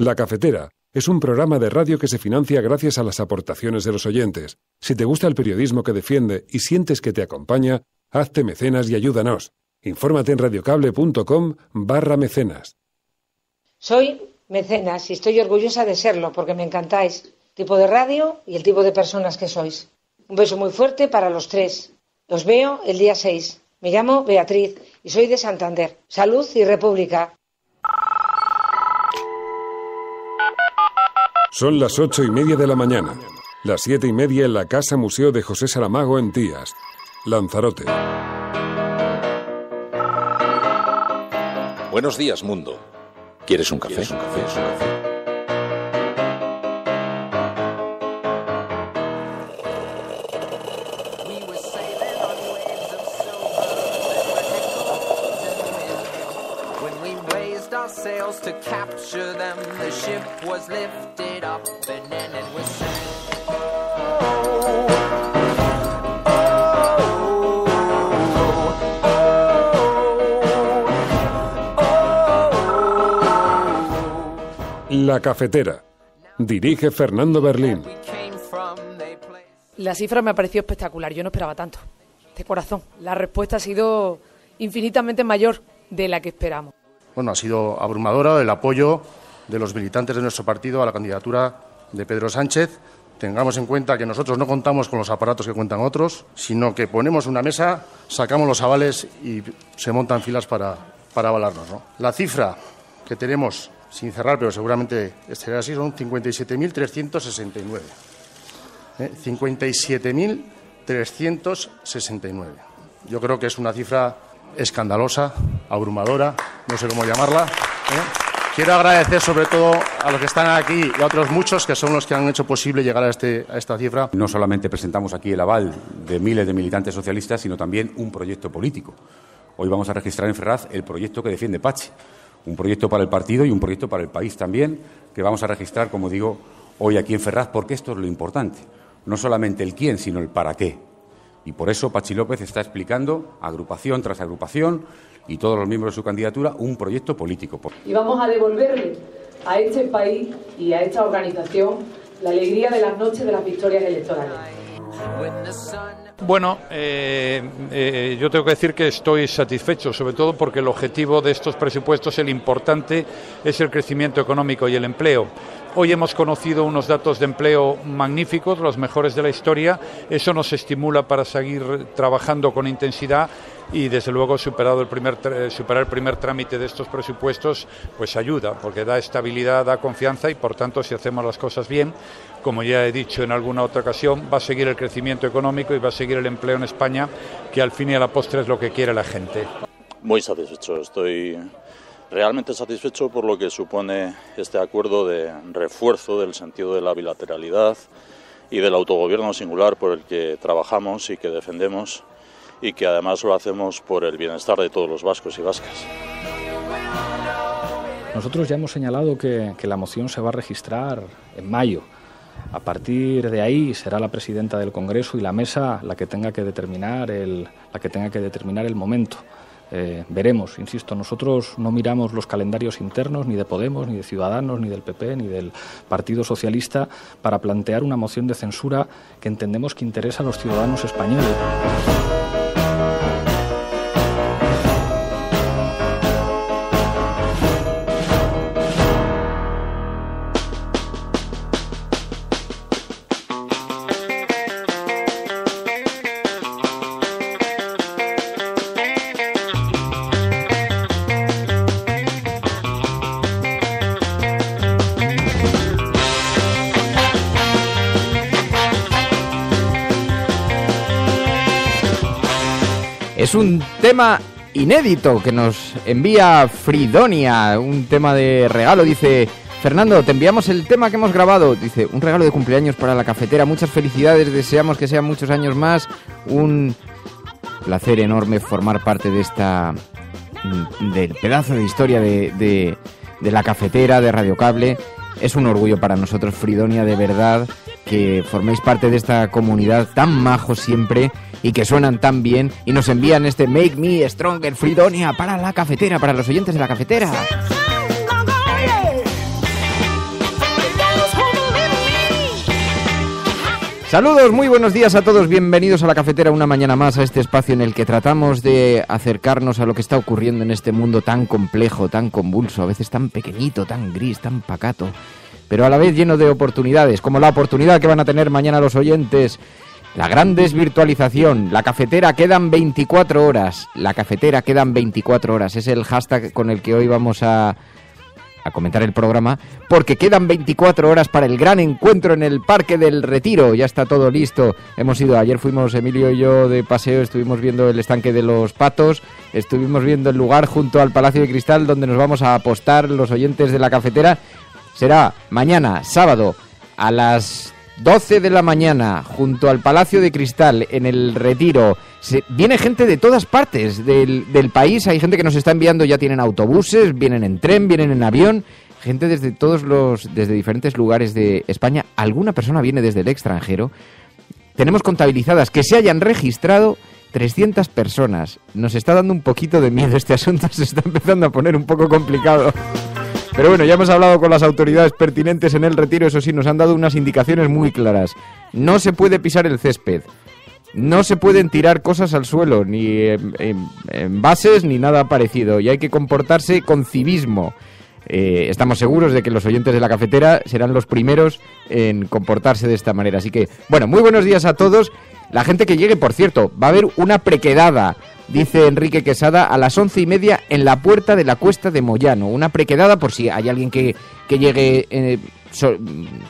La Cafetera es un programa de radio que se financia gracias a las aportaciones de los oyentes. Si te gusta el periodismo que defiende y sientes que te acompaña, hazte mecenas y ayúdanos. Infórmate en radiocable.com barra mecenas. Soy mecenas y estoy orgullosa de serlo porque me encantáis, tipo de radio y el tipo de personas que sois. Un beso muy fuerte para los tres. Los veo el día 6. Me llamo Beatriz y soy de Santander. Salud y República. Son las ocho y media de la mañana, las siete y media en la Casa Museo de José Saramago en Tías, Lanzarote. Buenos días, mundo. ¿Quieres un café? ¿Quieres un café? ¿Quieres un café? to capture them. The ship was lifted. La cafetera. Dirige Fernando Berlín. La cifra me ha parecido espectacular, yo no esperaba tanto. De corazón, la respuesta ha sido infinitamente mayor de la que esperamos. Bueno, ha sido abrumadora el apoyo de los militantes de nuestro partido a la candidatura de Pedro Sánchez. Tengamos en cuenta que nosotros no contamos con los aparatos que cuentan otros, sino que ponemos una mesa, sacamos los avales y se montan filas para, para avalarnos. La cifra que tenemos, sin cerrar, pero seguramente será así, son 57.369. 57.369. ¿eh? Yo creo que es una cifra escandalosa, abrumadora, no sé cómo llamarla. ¿eh? Quiero agradecer sobre todo a los que están aquí y a otros muchos que son los que han hecho posible llegar a, este, esta cifra. No solamente presentamos aquí el aval de miles de militantes socialistas, sino también un proyecto político. Hoy vamos a registrar en Ferraz el proyecto que defiende Pachi, un proyecto para el partido y un proyecto para el país también, que vamos a registrar, como digo, hoy aquí en Ferraz, porque esto es lo importante, no solamente el quién, sino el para qué. Y por eso Pachi López está explicando agrupación tras agrupación y todos los miembros de su candidatura un proyecto político. Y vamos a devolverle a este país y a esta organización la alegría de las noches de las victorias electorales. Bueno, eh, eh, yo tengo que decir que estoy satisfecho, sobre todo porque el objetivo de estos presupuestos, el importante, es el crecimiento económico y el empleo. Hoy hemos conocido unos datos de empleo magníficos, los mejores de la historia. Eso nos estimula para seguir trabajando con intensidad y desde luego superado el primer, eh, superar el primer trámite de estos presupuestos pues ayuda porque da estabilidad, da confianza y por tanto si hacemos las cosas bien, como ya he dicho en alguna otra ocasión, va a seguir el crecimiento económico y va a seguir el empleo en España que al fin y a la postre es lo que quiere la gente. Muy satisfecho, estoy realmente satisfecho por lo que supone este acuerdo de refuerzo del sentido de la bilateralidad y del autogobierno singular por el que trabajamos y que defendemos y que además lo hacemos por el bienestar de todos los vascos y vascas. Nosotros ya hemos señalado que, la moción se va a registrar en mayo. A partir de ahí será la presidenta del Congreso y la mesa la que tenga que determinar el, la que tenga que determinar el momento. Eh, veremos, insisto, nosotros no miramos los calendarios internos ni de Podemos, ni de Ciudadanos, ni del PP, ni del Partido Socialista para plantear una moción de censura que entendemos que interesa a los ciudadanos españoles. es un tema inédito que nos envía Fridonia, un tema de regalo, dice... Fernando, te enviamos el tema que hemos grabado. Dice, un regalo de cumpleaños para la cafetera. Muchas felicidades, deseamos que sean muchos años más. Un placer enorme formar parte de esta. Mm, del pedazo de historia de, la cafetera, de Radio Cable. Es un orgullo para nosotros, Fridonia, de verdad, que forméis parte de esta comunidad tan majo siempre y que suenan tan bien y nos envían este Make Me Stronger Fridonia para la cafetera, para los oyentes de la cafetera. Saludos, muy buenos días a todos, bienvenidos a la cafetera una mañana más, a este espacio en el que tratamos de acercarnos a lo que está ocurriendo en este mundo tan complejo, tan convulso, a veces tan pequeñito, tan gris, tan pacato, pero a la vez lleno de oportunidades, como la oportunidad que van a tener mañana los oyentes la gran desvirtualización, la cafetera quedan 24 horas, la cafetera quedan 24 horas, es el hashtag con el que hoy vamos a, comentar el programa, porque quedan 24 horas para el gran encuentro en el Parque del Retiro. Ya está todo listo. Hemos ido, ayer fuimos Emilio y yo de paseo, estuvimos viendo el estanque de los patos, estuvimos viendo el lugar junto al Palacio de Cristal donde nos vamos a apostar los oyentes de la cafetera. Será mañana, sábado, a las 12 de la mañana, junto al Palacio de Cristal, en el Retiro. Se, viene gente de todas partes del, del, país, hay gente que nos está enviando, ya tienen autobuses, vienen en tren, vienen en avión, gente desde todos los, desde diferentes lugares de España. Alguna persona viene desde el extranjero. Tenemos contabilizadas que se hayan registrado 300 personas. Nos está dando un poquito de miedo este asunto, se está empezando a poner un poco complicado. Pero bueno, ya hemos hablado con las autoridades pertinentes en el retiro, eso sí, nos han dado unas indicaciones muy claras. No se puede pisar el césped. No se pueden tirar cosas al suelo, ni envases, ni nada parecido, y hay que comportarse con civismo. Eh, estamos seguros de que los oyentes de la cafetera serán los primeros en comportarse de esta manera. Así que, bueno, muy buenos días a todos. La gente que llegue, por cierto, va a haber una prequedada dice Enrique Quesada, a las once y media en la puerta de la cuesta de Moyano. Una prequedada por si hay alguien que, llegue eh,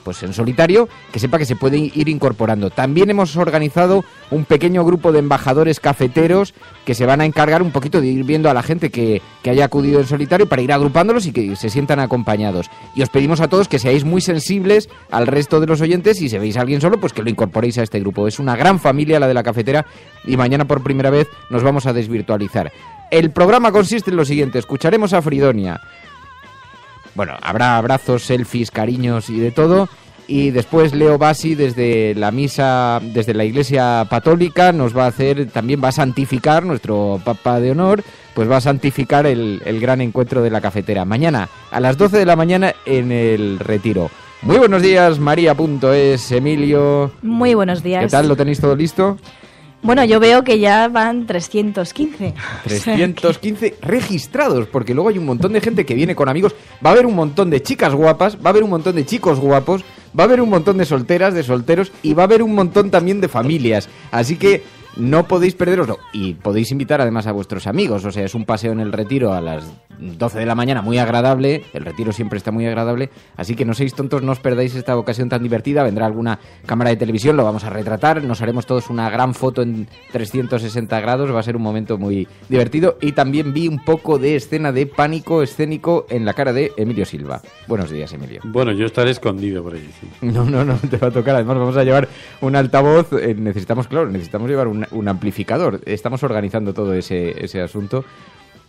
pues en solitario, que sepa que se puede ir incorporando. También hemos organizado un pequeño grupo de embajadores cafeteros que se van a encargar un poquito de ir viendo a la gente que, que haya acudido en solitario para ir agrupándolos y que se sientan acompañados. Y os pedimos a todos que seáis muy sensibles al resto de los oyentes y si veis a alguien solo, pues que lo incorporéis a este grupo. Es una gran familia la de la cafetera y mañana por primera vez nos vamos a desvirtualizar. El programa consiste en lo siguiente, escucharemos a Fridonia, bueno, habrá abrazos, selfies, cariños y de todo. Y después Leo basi desde la misa, desde la iglesia católica, nos va a hacer, también va a santificar, nuestro Papa de Honor, pues va a santificar el, el gran encuentro de la cafetera. Mañana, a las 12 de la mañana, en el retiro. Muy buenos días, María.es, Emilio. Muy buenos días. ¿Qué tal? ¿Lo tenéis todo listo? Bueno, yo veo que ya van 315. 315 registrados, porque luego hay un montón de gente que viene con amigos. Va a haber un montón de chicas guapas, va a haber un montón de chicos guapos, va a haber un montón de solteras, de solteros y va a haber un montón también de familias. Así que no podéis perderoslo y podéis invitar además a vuestros amigos. O sea, es un paseo en el retiro a las 12 de la mañana muy agradable. El retiro siempre está muy agradable. Así que no seáis tontos, no os perdáis esta ocasión tan divertida. Vendrá alguna cámara de televisión, lo vamos a retratar. Nos haremos todos una gran foto en 360 grados. Va a ser un momento muy divertido. Y también vi un poco de escena de pánico escénico en la cara de Emilio Silva. Buenos días, Emilio. Bueno, yo estaré escondido por allí No, no, no, te va a tocar. Además, vamos a llevar un altavoz. Eh, necesitamos, claro, necesitamos llevar un un amplificador. Estamos organizando todo ese, ese asunto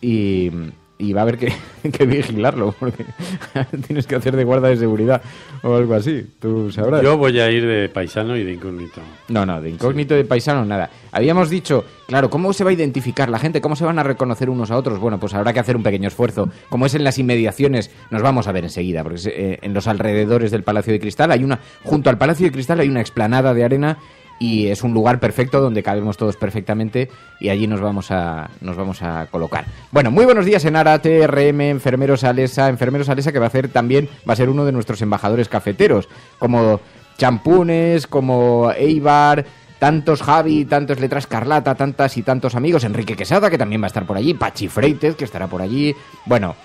y, y va a haber que, que, vigilarlo, porque tienes que hacer de guarda de seguridad o algo así, tú sabrás. Yo voy a ir de paisano y de incógnito. No, no, de incógnito y de paisano nada. Habíamos dicho, claro, ¿cómo se va a identificar la gente? ¿Cómo se van a reconocer unos a otros? Bueno, pues habrá que hacer un pequeño esfuerzo. Como es en las inmediaciones, nos vamos a ver enseguida, porque eh, en los alrededores del Palacio de Cristal hay una, junto al Palacio de Cristal hay una explanada de arena y es un lugar perfecto donde cabemos todos perfectamente y allí nos vamos a, nos vamos a colocar. Bueno, muy buenos días en Ara, TRM, Enfermeros Alesa, Enfermeros Alesa que va a ser también, va a ser uno de nuestros embajadores cafeteros, como Champunes, como Eibar, tantos Javi, tantos letras Carlata, tantas y tantos amigos, Enrique Quesada que también va a estar por allí, Pachi Freites que estará por allí, bueno...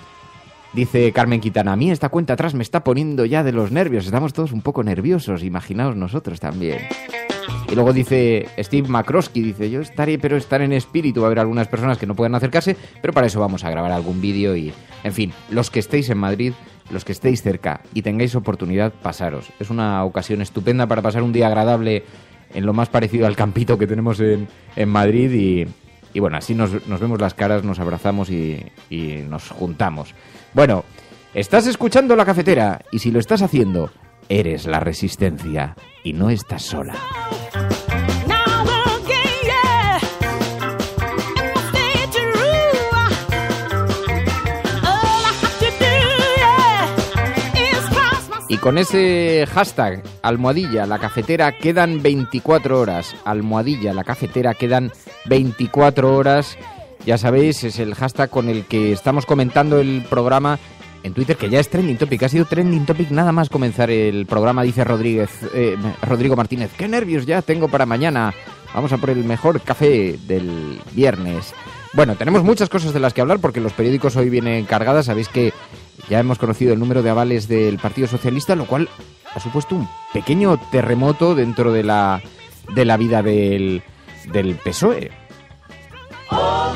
Dice Carmen Quitana, a mí esta cuenta atrás me está poniendo ya de los nervios, estamos todos un poco nerviosos, imaginaos nosotros también. Y luego dice Steve macrosky dice, yo estaré, pero estar en espíritu. Va a haber algunas personas que no puedan acercarse, pero para eso vamos a grabar algún vídeo y, en fin, los que estéis en Madrid, los que estéis cerca y tengáis oportunidad, pasaros. Es una ocasión estupenda para pasar un día agradable en lo más parecido al campito que tenemos en, Madrid y, bueno, así nos, nos, vemos las caras, nos abrazamos y, y nos juntamos. Bueno, estás escuchando la cafetera y si lo estás haciendo Eres la resistencia y no estás sola. Y con ese hashtag, almohadilla, la cafetera, quedan 24 horas. Almohadilla, la cafetera, quedan 24 horas. Ya sabéis, es el hashtag con el que estamos comentando el programa en Twitter, que ya es trending topic. Ha sido trending topic nada más comenzar el programa, dice Rodríguez, eh, Rodrigo Martínez. ¡Qué nervios ya tengo para mañana! Vamos a por el mejor café del viernes. Bueno, tenemos muchas cosas de las que hablar porque los periódicos hoy vienen cargadas. Sabéis que ya hemos conocido el número de avales del Partido Socialista, lo cual ha supuesto un pequeño terremoto dentro de la, vida del, del PSOE. ¡Oh,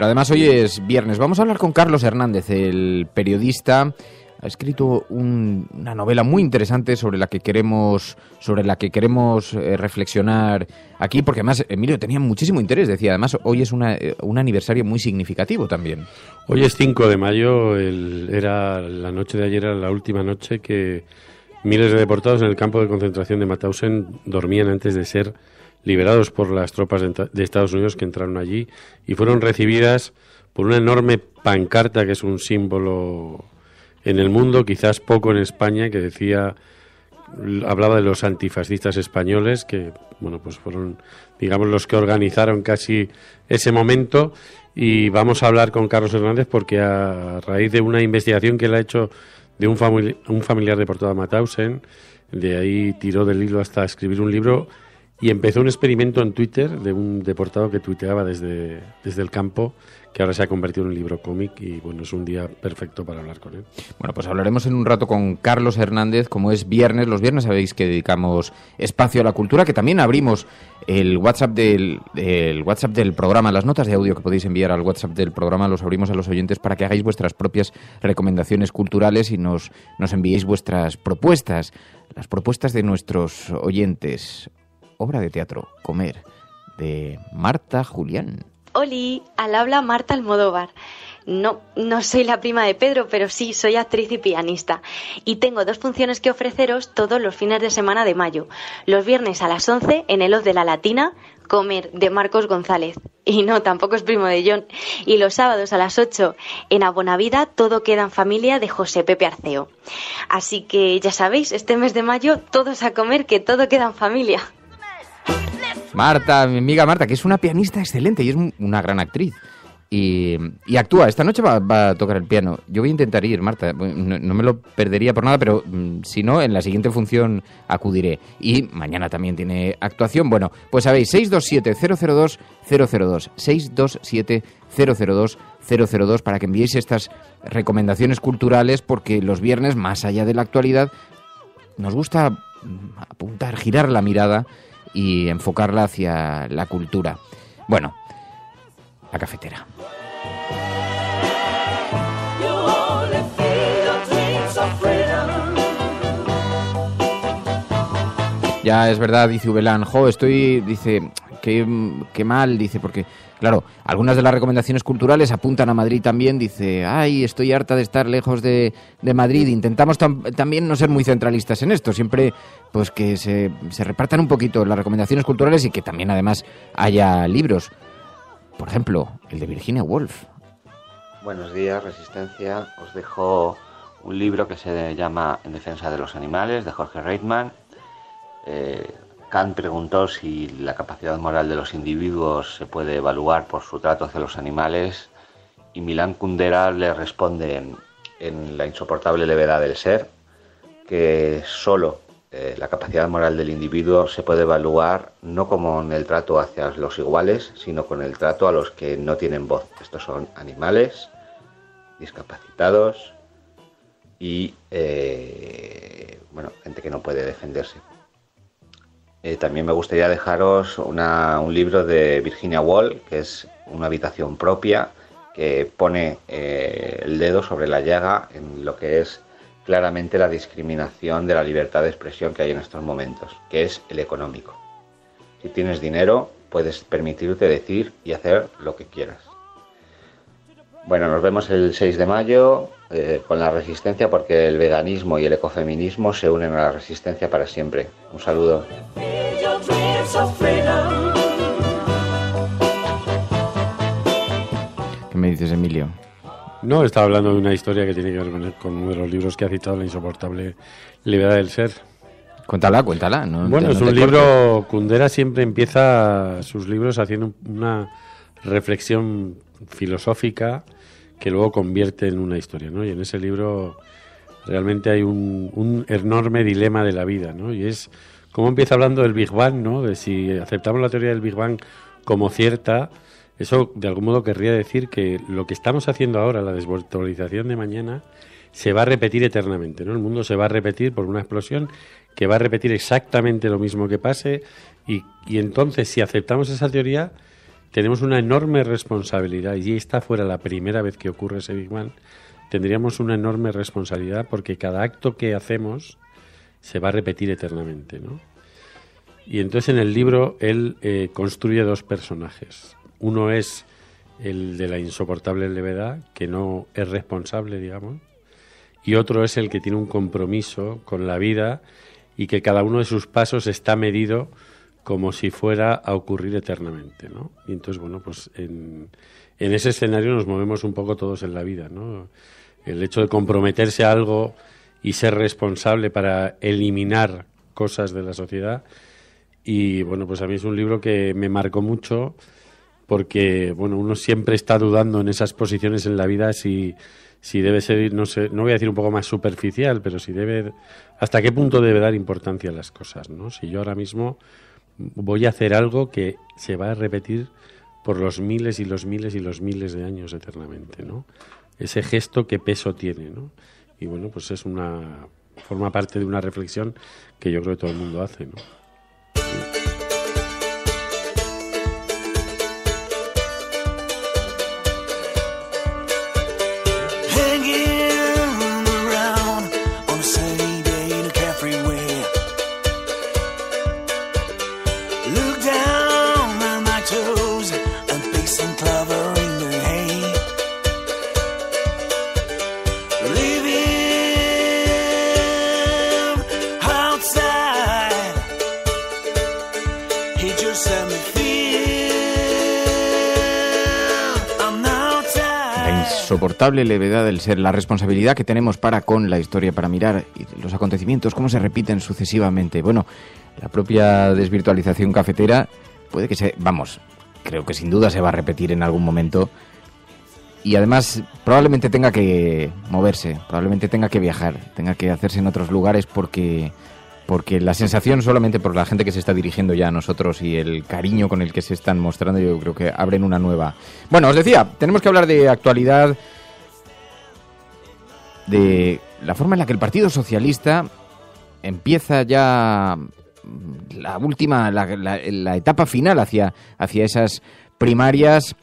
Pero además hoy es viernes. Vamos a hablar con Carlos Hernández, el periodista. Ha escrito una novela muy interesante sobre la que queremos, sobre la que queremos eh, reflexionar aquí, porque además Emilio tenía muchísimo interés, decía. Además, hoy es eh, un aniversario muy significativo también. Hoy es 5 de mayo, era la noche de ayer, era la última noche que miles de deportados en el campo de concentración de Mauthausen dormían antes de ser liberados por las tropas de Estados Unidos que entraron allí y fueron recibidas por una enorme pancarta que es un símbolo en el mundo, quizás poco en España, que decía hablaba de los antifascistas españoles que bueno, pues fueron digamos los que organizaron casi ese momento y vamos a hablar con Carlos Hernández porque a raíz de una investigación que él ha hecho de un, familiar, de familiar Matausen... de ahí tiró del hilo hasta escribir un libro y empezó un experimento en Twitter de un deportado que tuiteaba desde, desde el campo, que ahora se ha convertido en un libro cómic y bueno, es un día perfecto para hablar con él. Bueno, pues hablaremos en un rato con Carlos Hernández, como es viernes, los viernes sabéis que dedicamos espacio a la cultura, que también abrimos el WhatsApp del, WhatsApp del programa, las notas de audio que podéis enviar al WhatsApp del programa, los abrimos a los oyentes para que hagáis vuestras propias recomendaciones culturales y nos, nos enviéis vuestras propuestas, las propuestas de nuestros oyentes obra de teatro, Comer, de Marta Julián. Oli, al habla Marta Almodóvar. No, no soy la prima de Pedro, pero sí, soy actriz y pianista. Y tengo dos funciones que ofreceros todos los fines de semana de mayo. Los viernes a las 11 en el Oz de la Latina, Comer de Marcos González. Y no, tampoco es primo de John. Y los sábados a las 8 en Abonavida, Todo queda en familia de José Pepe Arceo. Así que ya sabéis, este mes de mayo todos a comer que todo queda en familia. Marta, mi amiga Marta, que es una pianista excelente y es una gran actriz. Y, actúa, esta noche va, a tocar el piano. Yo voy a intentar ir, Marta, no, me lo perdería por nada, pero mm, si no, en la siguiente función acudiré. Y mañana también tiene actuación. Bueno, pues sabéis, 627-002-002, 627-002-002 para que enviéis estas recomendaciones culturales porque los viernes, más allá de la actualidad, nos gusta mm, apuntar, girar la mirada y enfocarla hacia la cultura. Bueno, la cafetera. Ya es verdad, dice Ubelán, jo, estoy, dice, qué, qué mal, dice, porque Claro, algunas de las recomendaciones culturales apuntan a Madrid también, dice, ay, estoy harta de estar lejos de, Madrid. Intentamos también no ser muy centralistas en esto, siempre pues que se, se repartan un poquito las recomendaciones culturales y que también además haya libros. Por ejemplo, el de Virginia Woolf. Buenos días, Resistencia. Os dejo un libro que se llama En defensa de los animales, de Jorge Reitman. Eh, Kant preguntó si la capacidad moral de los individuos se puede evaluar por su trato hacia los animales y Milán Kundera le responde en, la insoportable levedad del ser que solo eh, la capacidad moral del individuo se puede evaluar no como en el trato hacia los iguales, sino con el trato a los que no tienen voz. Estos son animales, discapacitados y eh, bueno, gente que no puede defenderse. Eh, también me gustaría dejaros un libro de Virginia Wall, que es una habitación propia, que pone eh, el dedo sobre la llaga en lo que es claramente la discriminación de la libertad de expresión que hay en estos momentos, que es el económico. Si tienes dinero, puedes permitirte decir y hacer lo que quieras. Bueno, nos vemos el 6 de mayo eh, con la resistencia porque el veganismo y el ecofeminismo se unen a la resistencia para siempre. Un saludo. ¿Qué me dices, Emilio? No, estaba hablando de una historia que tiene que ver con, uno de los libros que ha citado, La insoportable libertad del ser. Cuéntala, cuéntala. bueno, es un libro, Kundera siempre empieza sus libros haciendo una reflexión filosófica que luego convierte en una historia, ¿no? Y en ese libro realmente hay un, enorme dilema de la vida, ¿no? Y es cómo empieza hablando del Big Bang, ¿no? De si aceptamos la teoría del Big Bang como cierta, eso de algún modo querría decir que lo que estamos haciendo ahora, la desvirtualización de mañana, se va a repetir eternamente, ¿no? El mundo se va a repetir por una explosión que va a repetir exactamente lo mismo que pase y, y entonces si aceptamos esa teoría tenemos una enorme responsabilidad y esta fuera la primera vez que ocurre ese Big tendríamos una enorme responsabilidad porque cada acto que hacemos se va a repetir eternamente, ¿no? Y entonces en el libro él eh, construye dos personajes. Uno es el de la insoportable levedad, que no es responsable, digamos, y otro es el que tiene un compromiso con la vida y que cada uno de sus pasos está medido como si fuera a ocurrir eternamente, ¿no? Y entonces, bueno, pues en, ese escenario nos movemos un poco todos en la vida, ¿no? El hecho de comprometerse a algo y ser responsable para eliminar cosas de la sociedad. Y bueno, pues a mí es un libro que me marcó mucho porque, bueno, uno siempre está dudando en esas posiciones en la vida si, si debe ser, no sé, no voy a decir un poco más superficial, pero si debe, hasta qué punto debe dar importancia a las cosas, ¿no? Si yo ahora mismo voy a hacer algo que se va a repetir por los miles y los miles y los miles de años eternamente, ¿no? Ese gesto que peso tiene, ¿no? Y bueno, pues es una forma parte de una reflexión que yo creo que todo el mundo hace, ¿no? insoportable levedad del ser, la responsabilidad que tenemos para con la historia, para mirar los acontecimientos, cómo se repiten sucesivamente. Bueno, la propia desvirtualización cafetera puede que se, vamos, creo que sin duda se va a repetir en algún momento. Y además probablemente tenga que moverse, probablemente tenga que viajar, tenga que hacerse en otros lugares porque porque la sensación solamente por la gente que se está dirigiendo ya a nosotros y el cariño con el que se están mostrando, yo creo que abren una nueva. Bueno, os decía, tenemos que hablar de actualidad, de la forma en la que el Partido Socialista empieza ya la última, la, etapa final hacia, hacia esas primarias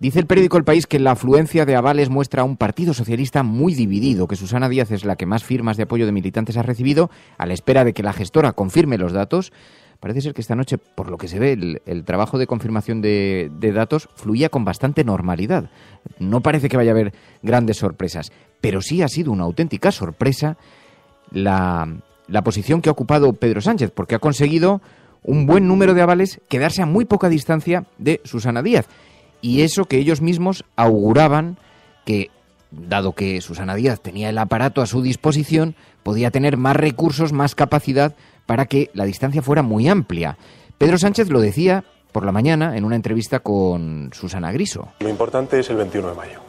Dice el periódico El País que la afluencia de avales muestra a un partido socialista muy dividido, que Susana Díaz es la que más firmas de apoyo de militantes ha recibido, a la espera de que la gestora confirme los datos. Parece ser que esta noche, por lo que se ve, el, trabajo de confirmación de, datos fluía con bastante normalidad. No parece que vaya a haber grandes sorpresas, pero sí ha sido una auténtica sorpresa la, la posición que ha ocupado Pedro Sánchez, porque ha conseguido un buen número de avales quedarse a muy poca distancia de Susana Díaz y eso que ellos mismos auguraban que, dado que Susana Díaz tenía el aparato a su disposición, podía tener más recursos, más capacidad para que la distancia fuera muy amplia. Pedro Sánchez lo decía por la mañana en una entrevista con Susana Griso. Lo importante es el 21 de mayo.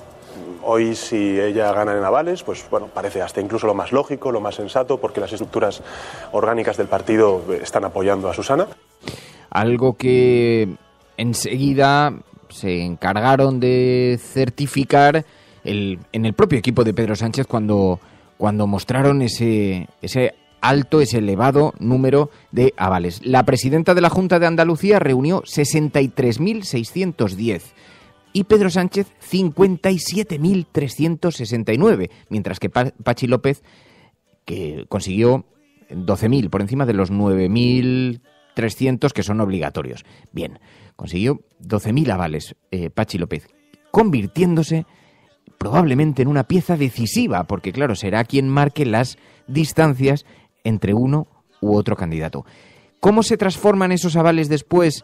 Hoy si ella gana en avales, pues bueno, parece hasta incluso lo más lógico, lo más sensato, porque las estructuras orgánicas del partido eh, están apoyando a Susana. Algo que enseguida se encargaron de certificar el, en el propio equipo de Pedro Sánchez cuando, cuando mostraron ese, ese alto, ese elevado número de avales. La presidenta de la Junta de Andalucía reunió 63.610 y Pedro Sánchez 57.369, mientras que Pachi López, que consiguió 12.000, por encima de los 9.300 que son obligatorios. Bien consiguió 12.000 avales eh, Pachi López, convirtiéndose probablemente en una pieza decisiva, porque claro, será quien marque las distancias entre uno u otro candidato. ¿Cómo se transforman esos avales después?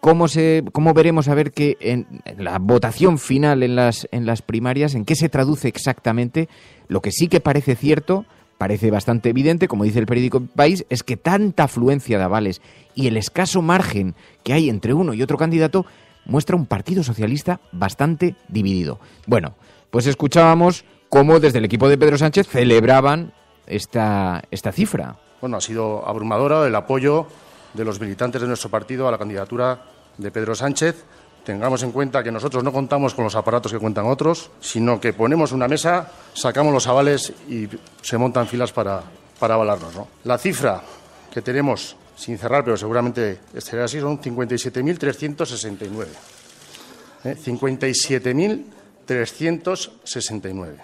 ¿Cómo, se, veremos a ver que en la votación final en las, en las primarias, en qué se traduce exactamente? Lo que sí que parece cierto parece bastante evidente, como dice el periódico País, es que tanta afluencia de avales y el escaso margen que hay entre uno y otro candidato muestra un Partido Socialista bastante dividido. Bueno, pues escuchábamos cómo desde el equipo de Pedro Sánchez celebraban esta, esta cifra. Bueno, ha sido abrumadora el apoyo de los militantes de nuestro partido a la candidatura de Pedro Sánchez Tengamos en cuenta que nosotros no contamos con los aparatos que cuentan otros, sino que ponemos una mesa, sacamos los avales y se montan filas para, para avalarnos. La cifra que tenemos, sin cerrar, pero seguramente será así, son 57.369. 57.369. ¿eh?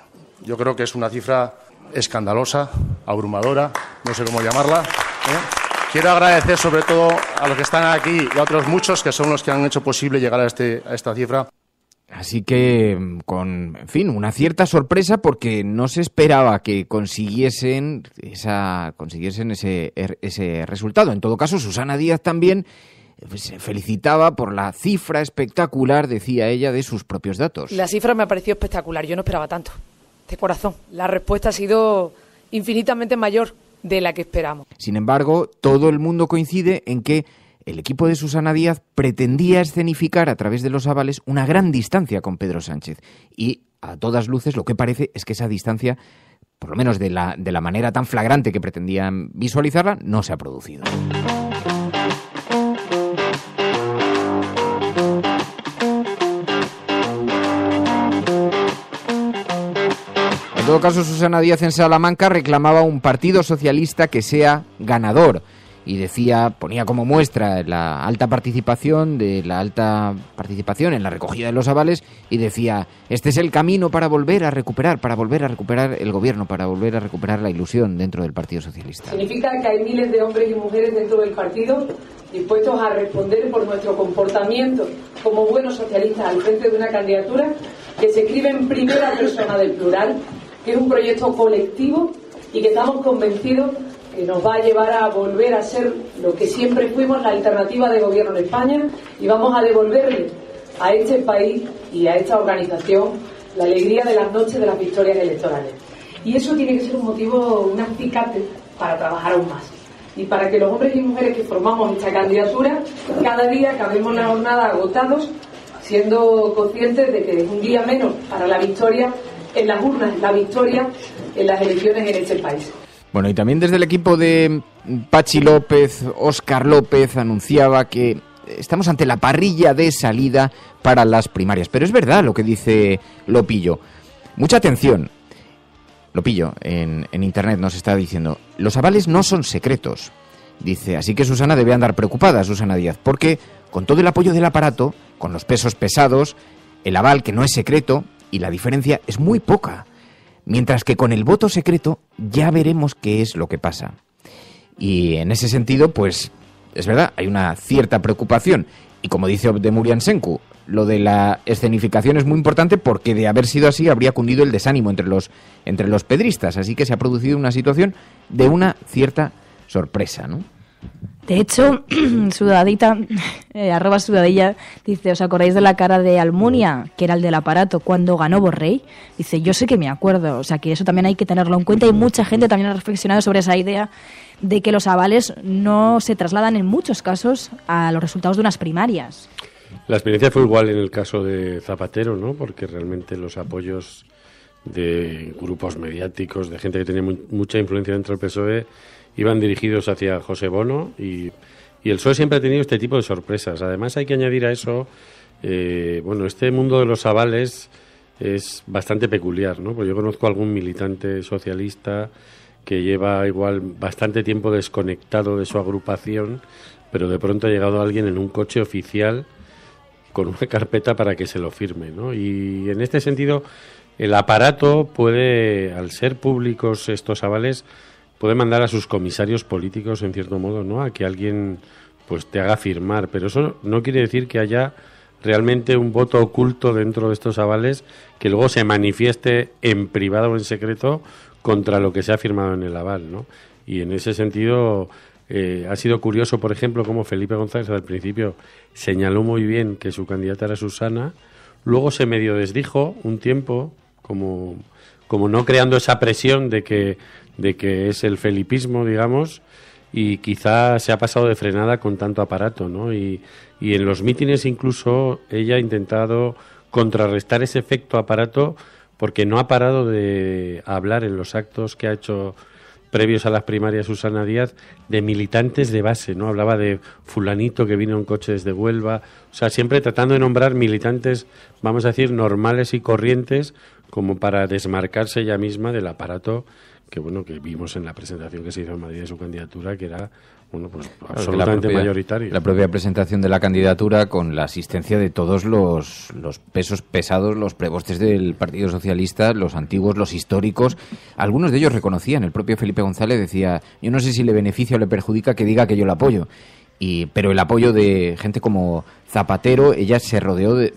Yo creo que es una cifra escandalosa, abrumadora, no sé cómo llamarla. ¿eh? Quiero agradecer sobre todo a los que están aquí y a otros muchos que son los que han hecho posible llegar a, este, a esta cifra. Así que, con, en fin, una cierta sorpresa porque no se esperaba que consiguiesen, esa, consiguiesen ese, er, ese resultado. En todo caso, Susana Díaz también eh, pues, se felicitaba por la cifra espectacular, decía ella, de sus propios datos. La cifra me ha parecido espectacular, yo no esperaba tanto, de corazón. La respuesta ha sido infinitamente mayor de la que esperamos. Sin embargo, todo el mundo coincide en que el equipo de Susana Díaz pretendía escenificar a través de los avales una gran distancia con Pedro Sánchez. Y a todas luces lo que parece es que esa distancia, por lo menos de la, de la manera tan flagrante que pretendían visualizarla, no se ha producido. En todo caso, Susana Díaz en Salamanca reclamaba un partido socialista que sea ganador y decía, ponía como muestra la alta participación de la alta participación en la recogida de los avales y decía, este es el camino para volver a recuperar, para volver a recuperar el gobierno, para volver a recuperar la ilusión dentro del Partido Socialista. Significa que hay miles de hombres y mujeres dentro del partido dispuestos a responder por nuestro comportamiento como buenos socialistas al frente de una candidatura que se escribe en primera persona del plural que es un proyecto colectivo y que estamos convencidos que nos va a llevar a volver a ser lo que siempre fuimos, la alternativa de gobierno en España, y vamos a devolverle a este país y a esta organización la alegría de las noches de las victorias electorales. Y eso tiene que ser un motivo, un acicate para trabajar aún más. Y para que los hombres y mujeres que formamos esta candidatura, cada día acabemos la jornada agotados, siendo conscientes de que es un día menos para la victoria en las urnas la victoria en las elecciones en este país. Bueno, y también desde el equipo de Pachi López, Óscar López anunciaba que estamos ante la parrilla de salida para las primarias. Pero es verdad lo que dice Lopillo. Mucha atención. Lopillo, en, en Internet nos está diciendo, los avales no son secretos. Dice, así que Susana debe andar preocupada, Susana Díaz, porque con todo el apoyo del aparato, con los pesos pesados, el aval que no es secreto, y la diferencia es muy poca. Mientras que con el voto secreto ya veremos qué es lo que pasa. Y en ese sentido, pues es verdad, hay una cierta preocupación. Y como dice Obdemurian Senku, lo de la escenificación es muy importante porque de haber sido así habría cundido el desánimo entre los, entre los pedristas. Así que se ha producido una situación de una cierta sorpresa, ¿no? De hecho, sudadita, eh, arroba sudadilla, dice, ¿os acordáis de la cara de Almunia, que era el del aparato, cuando ganó Borrey? Dice, yo sé que me acuerdo, o sea que eso también hay que tenerlo en cuenta y mucha gente también ha reflexionado sobre esa idea de que los avales no se trasladan en muchos casos a los resultados de unas primarias. La experiencia fue igual en el caso de Zapatero, ¿no? Porque realmente los apoyos de grupos mediáticos, de gente que tenía mucha influencia dentro del PSOE, iban dirigidos hacia José Bono y, el PSOE siempre ha tenido este tipo de sorpresas. Además hay que añadir a eso, eh, bueno, este mundo de los avales es bastante peculiar, ¿no? Pues yo conozco a algún militante socialista que lleva igual bastante tiempo desconectado de su agrupación, pero de pronto ha llegado alguien en un coche oficial con una carpeta para que se lo firme, ¿no? Y en este sentido, el aparato puede, al ser públicos estos avales, puede mandar a sus comisarios políticos, en cierto modo, ¿no? A que alguien pues te haga firmar, pero eso no quiere decir que haya realmente un voto oculto dentro de estos avales que luego se manifieste en privado o en secreto contra lo que se ha firmado en el aval, ¿no? Y en ese sentido eh, ha sido curioso, por ejemplo, cómo Felipe González al principio señaló muy bien que su candidata era Susana, luego se medio desdijo un tiempo, como, como no creando esa presión de que de que es el felipismo, digamos, y quizá se ha pasado de frenada con tanto aparato, ¿no? Y, en los mítines incluso ella ha intentado contrarrestar ese efecto aparato porque no ha parado de hablar en los actos que ha hecho previos a las primarias Susana Díaz de militantes de base, ¿no? Hablaba de fulanito que vino en coche desde Huelva, o sea, siempre tratando de nombrar militantes, vamos a decir, normales y corrientes, como para desmarcarse ella misma del aparato que bueno que vimos en la presentación que se hizo en Madrid de su candidatura que era bueno pues absolutamente mayoritario la propia presentación de la candidatura con la asistencia de todos los, los pesos pesados los prebostes del Partido Socialista los antiguos los históricos algunos de ellos reconocían el propio Felipe González decía yo no sé si le beneficia o le perjudica que diga que yo lo apoyo pero el apoyo de gente como Zapatero, ella se rodeó de,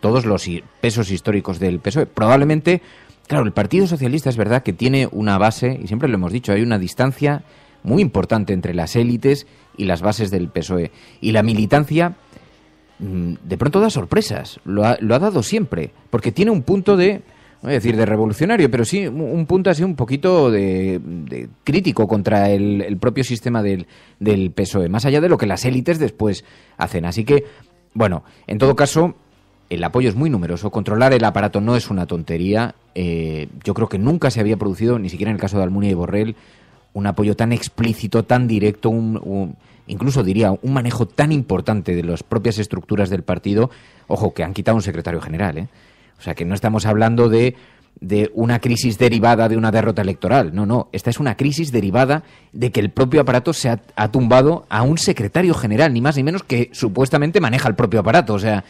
todos los pesos históricos del PSOE. Probablemente, claro, el Partido Socialista es verdad que tiene una base, y siempre lo hemos dicho, hay una distancia muy importante entre las élites y las bases del PSOE. Y la militancia, mm, de pronto da sorpresas, lo ha dado siempre, porque tiene un punto de es decir de revolucionario, pero sí un punto así un poquito de, crítico contra el, propio sistema del, PSOE, más allá de lo que las élites después hacen. Así que, bueno, en todo caso, el apoyo es muy numeroso, controlar el aparato no es una tontería. Eh, yo creo que nunca se había producido, ni siquiera en el caso de Almunia y Borrell, un apoyo tan explícito, tan directo, incluso diría un manejo tan importante de las propias estructuras del partido. Ojo, que han quitado un secretario general, ¿eh? O sea, que no estamos hablando de, de una crisis derivada de una derrota electoral. No, no, esta es una crisis derivada de que el propio aparato se ha, tumbado a un secretario general, ni más ni menos que supuestamente maneja el propio aparato. O sea,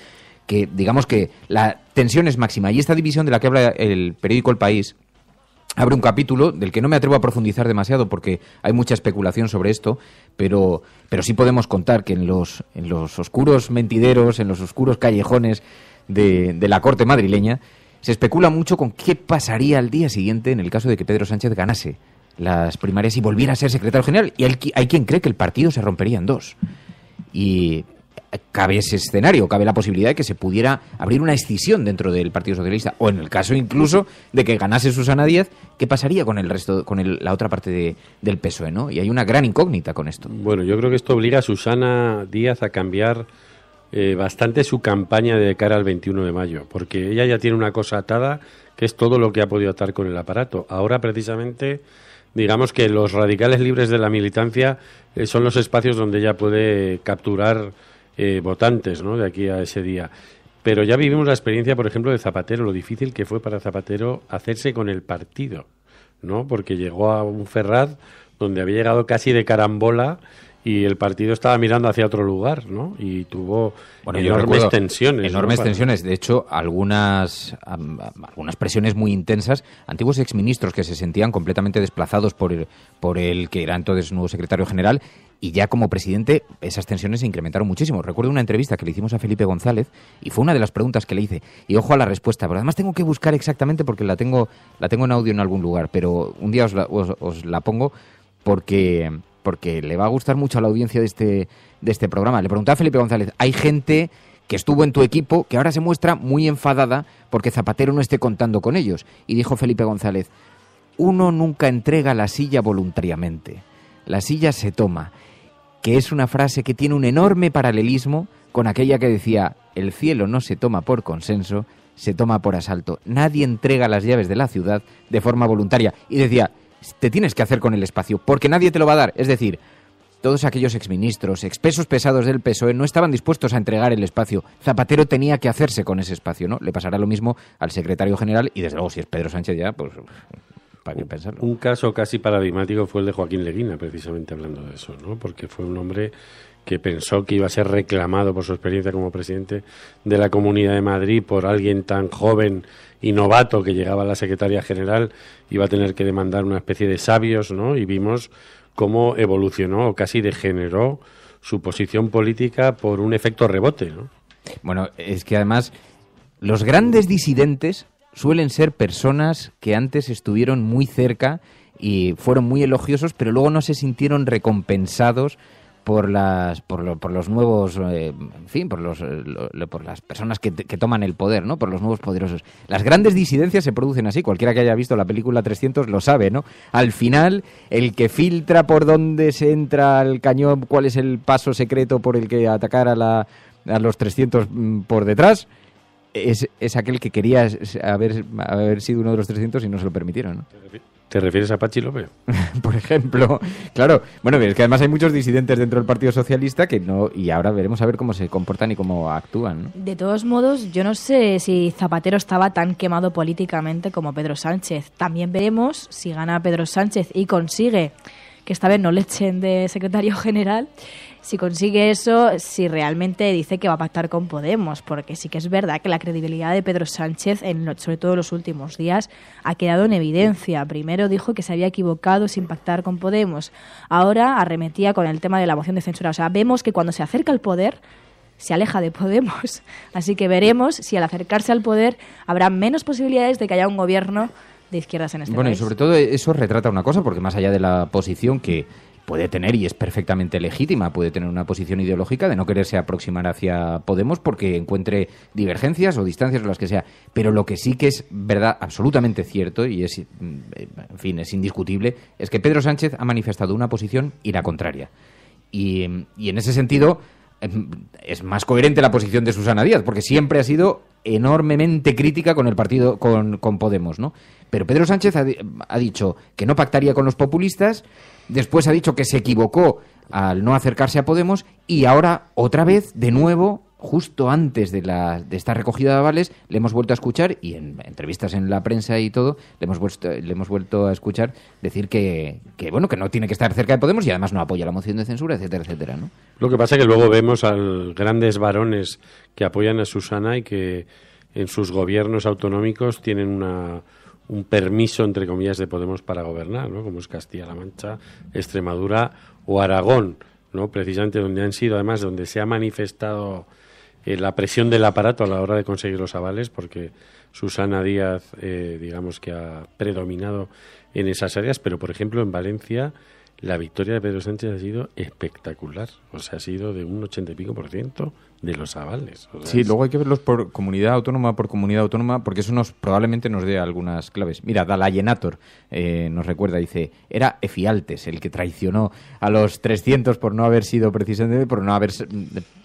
que digamos que la tensión es máxima. Y esta división de la que habla el periódico El País abre un capítulo del que no me atrevo a profundizar demasiado porque hay mucha especulación sobre esto, pero, pero sí podemos contar que en los, en los oscuros mentideros, en los oscuros callejones de, la Corte madrileña, se especula mucho con qué pasaría al día siguiente en el caso de que Pedro Sánchez ganase las primarias y volviera a ser secretario general. Y hay, quien cree que el partido se rompería en dos. Y cabe ese escenario, cabe la posibilidad de que se pudiera abrir una escisión dentro del Partido Socialista, o en el caso incluso de que ganase Susana Díaz, ¿qué pasaría con el resto, con la otra parte del PSOE? ¿no? Y hay una gran incógnita con esto. Bueno, yo creo que esto obliga a Susana Díaz a cambiar eh, bastante su campaña de cara al 21 de mayo, porque ella ya tiene una cosa atada, que es todo lo que ha podido atar con el aparato. Ahora, precisamente, digamos que los radicales libres de la militancia eh, son los espacios donde ella puede capturar eh, votantes ¿no? de aquí a ese día. Pero ya vivimos la experiencia, por ejemplo, de Zapatero, lo difícil que fue para Zapatero hacerse con el partido, ¿no? Porque llegó a un Ferraz donde había llegado casi de carambola y el partido estaba mirando hacia otro lugar, ¿no? Y tuvo enormes tensiones. Enormes tensiones. De hecho, algunas, algunas presiones muy intensas. Antiguos exministros que se sentían completamente desplazados por el, por el que era entonces nuevo secretario general y ya como presidente esas tensiones se incrementaron muchísimo. Recuerdo una entrevista que le hicimos a Felipe González y fue una de las preguntas que le hice. Y ojo a la respuesta, pero además tengo que buscar exactamente porque la tengo, la tengo en audio en algún lugar, pero un día os la, os la pongo porque porque le va a gustar mucho a la audiencia este, de este, programa. Le preguntaba a Felipe González, hay gente que estuvo en tu equipo, que ahora se muestra muy enfadada porque Zapatero no esté contando con ellos. Y dijo Felipe González, uno nunca entrega la silla voluntariamente, la silla se toma, que es una frase que tiene un enorme paralelismo con aquella que decía, el cielo no se toma por consenso, se toma por asalto, nadie entrega las llaves de la ciudad de forma voluntaria. Y decía, te tienes que hacer con el espacio, porque nadie te lo va a dar. Es decir, todos aquellos exministros, expesos pesados del PSOE, no estaban dispuestos a entregar el espacio. Zapatero tenía que hacerse con ese espacio, ¿no? Le pasará lo mismo al secretario general y, desde luego, si es Pedro Sánchez ya, pues... ¿Para qué pensarlo? Un caso casi paradigmático fue el de Joaquín Leguina, precisamente hablando de eso, ¿no? Porque fue un hombre que pensó que iba a ser reclamado por su experiencia como presidente de la Comunidad de Madrid por alguien tan joven y novato que llegaba a la secretaria general iba a tener que demandar una especie de sabios, ¿no? Y vimos cómo evolucionó o casi degeneró su posición política por un efecto rebote, ¿no? Bueno, es que además los grandes disidentes suelen ser personas que antes estuvieron muy cerca y fueron muy elogiosos, pero luego no se sintieron recompensados por las por, los nuevos eh, en fin por los eh, por las personas que, toman el poder no por los nuevos poderosos las grandes disidencias se producen así cualquiera que haya visto la película 300 lo sabe no al final el que filtra por dónde se entra el cañón cuál es el paso secreto por el que atacar a la a los 300 mm, por detrás es, es aquel que quería haber, haber sido uno de los 300 y no se lo permitieron. ¿no? ¿Te refieres a Pachi López? Por ejemplo, claro. Bueno, es que además hay muchos disidentes dentro del Partido Socialista que no. Y ahora veremos a ver cómo se comportan y cómo actúan. De todos modos, yo no sé si Zapatero estaba tan quemado políticamente como Pedro Sánchez. También veremos si gana Pedro Sánchez y consigue que esta vez no le echen de secretario general, si consigue eso, si realmente dice que va a pactar con Podemos, porque sí que es verdad que la credibilidad de Pedro Sánchez, en, sobre todo en los últimos días, ha quedado en evidencia. Primero dijo que se había equivocado sin pactar con Podemos, ahora arremetía con el tema de la moción de censura. O sea, vemos que cuando se acerca al poder, se aleja de Podemos. Así que veremos si al acercarse al poder habrá menos posibilidades de que haya un gobierno de izquierdas en este país. Bueno, y sobre todo eso retrata una cosa, porque más allá de la posición que puede tener, y es perfectamente legítima, puede tener una posición ideológica de no quererse aproximar hacia Podemos porque encuentre divergencias o distancias o las que sea. Pero lo que sí que es verdad, absolutamente cierto, y es, mm, en fin, es indiscutible, es que Pedro Sánchez ha manifestado una posición y la contraria. Y, mm, en ese sentido em, es más coherente la posición de Susana Díaz, porque siempre ha sido enormemente crítica con el partido, con, con Podemos, ¿no? Pero Pedro Sánchez ha, ha dicho que no pactaría con los populistas, después ha dicho que se equivocó al no acercarse a Podemos y ahora otra vez, de nuevo, justo antes de, la, de esta recogida de avales, le hemos vuelto a escuchar, y en entrevistas en la prensa y todo, le hemos, vuelto, le hemos vuelto a escuchar decir que, que, bueno, que no tiene que estar cerca de Podemos y además no apoya la moción de censura, etcétera, etcétera, ¿no? Lo que pasa es que luego vemos a grandes varones que apoyan a Susana y que en sus gobiernos autonómicos tienen una un permiso, entre comillas, de Podemos para gobernar, ¿no? como es Castilla-La Mancha, Extremadura o Aragón, ¿no? precisamente donde han sido, además, donde se ha manifestado eh, la presión del aparato a la hora de conseguir los avales, porque Susana Díaz, eh, digamos que ha predominado en esas áreas, pero, por ejemplo, en Valencia la victoria de Pedro Sánchez ha sido espectacular, o sea, ha sido de un ochenta y pico por ciento de los avales. sí, luego hay que verlos por comunidad autónoma, por comunidad autónoma, porque eso nos probablemente nos dé algunas claves. Mira, Dalayenator eh, nos recuerda, dice, era Efialtes el que traicionó a los 300 por no haber sido precisamente, por no haber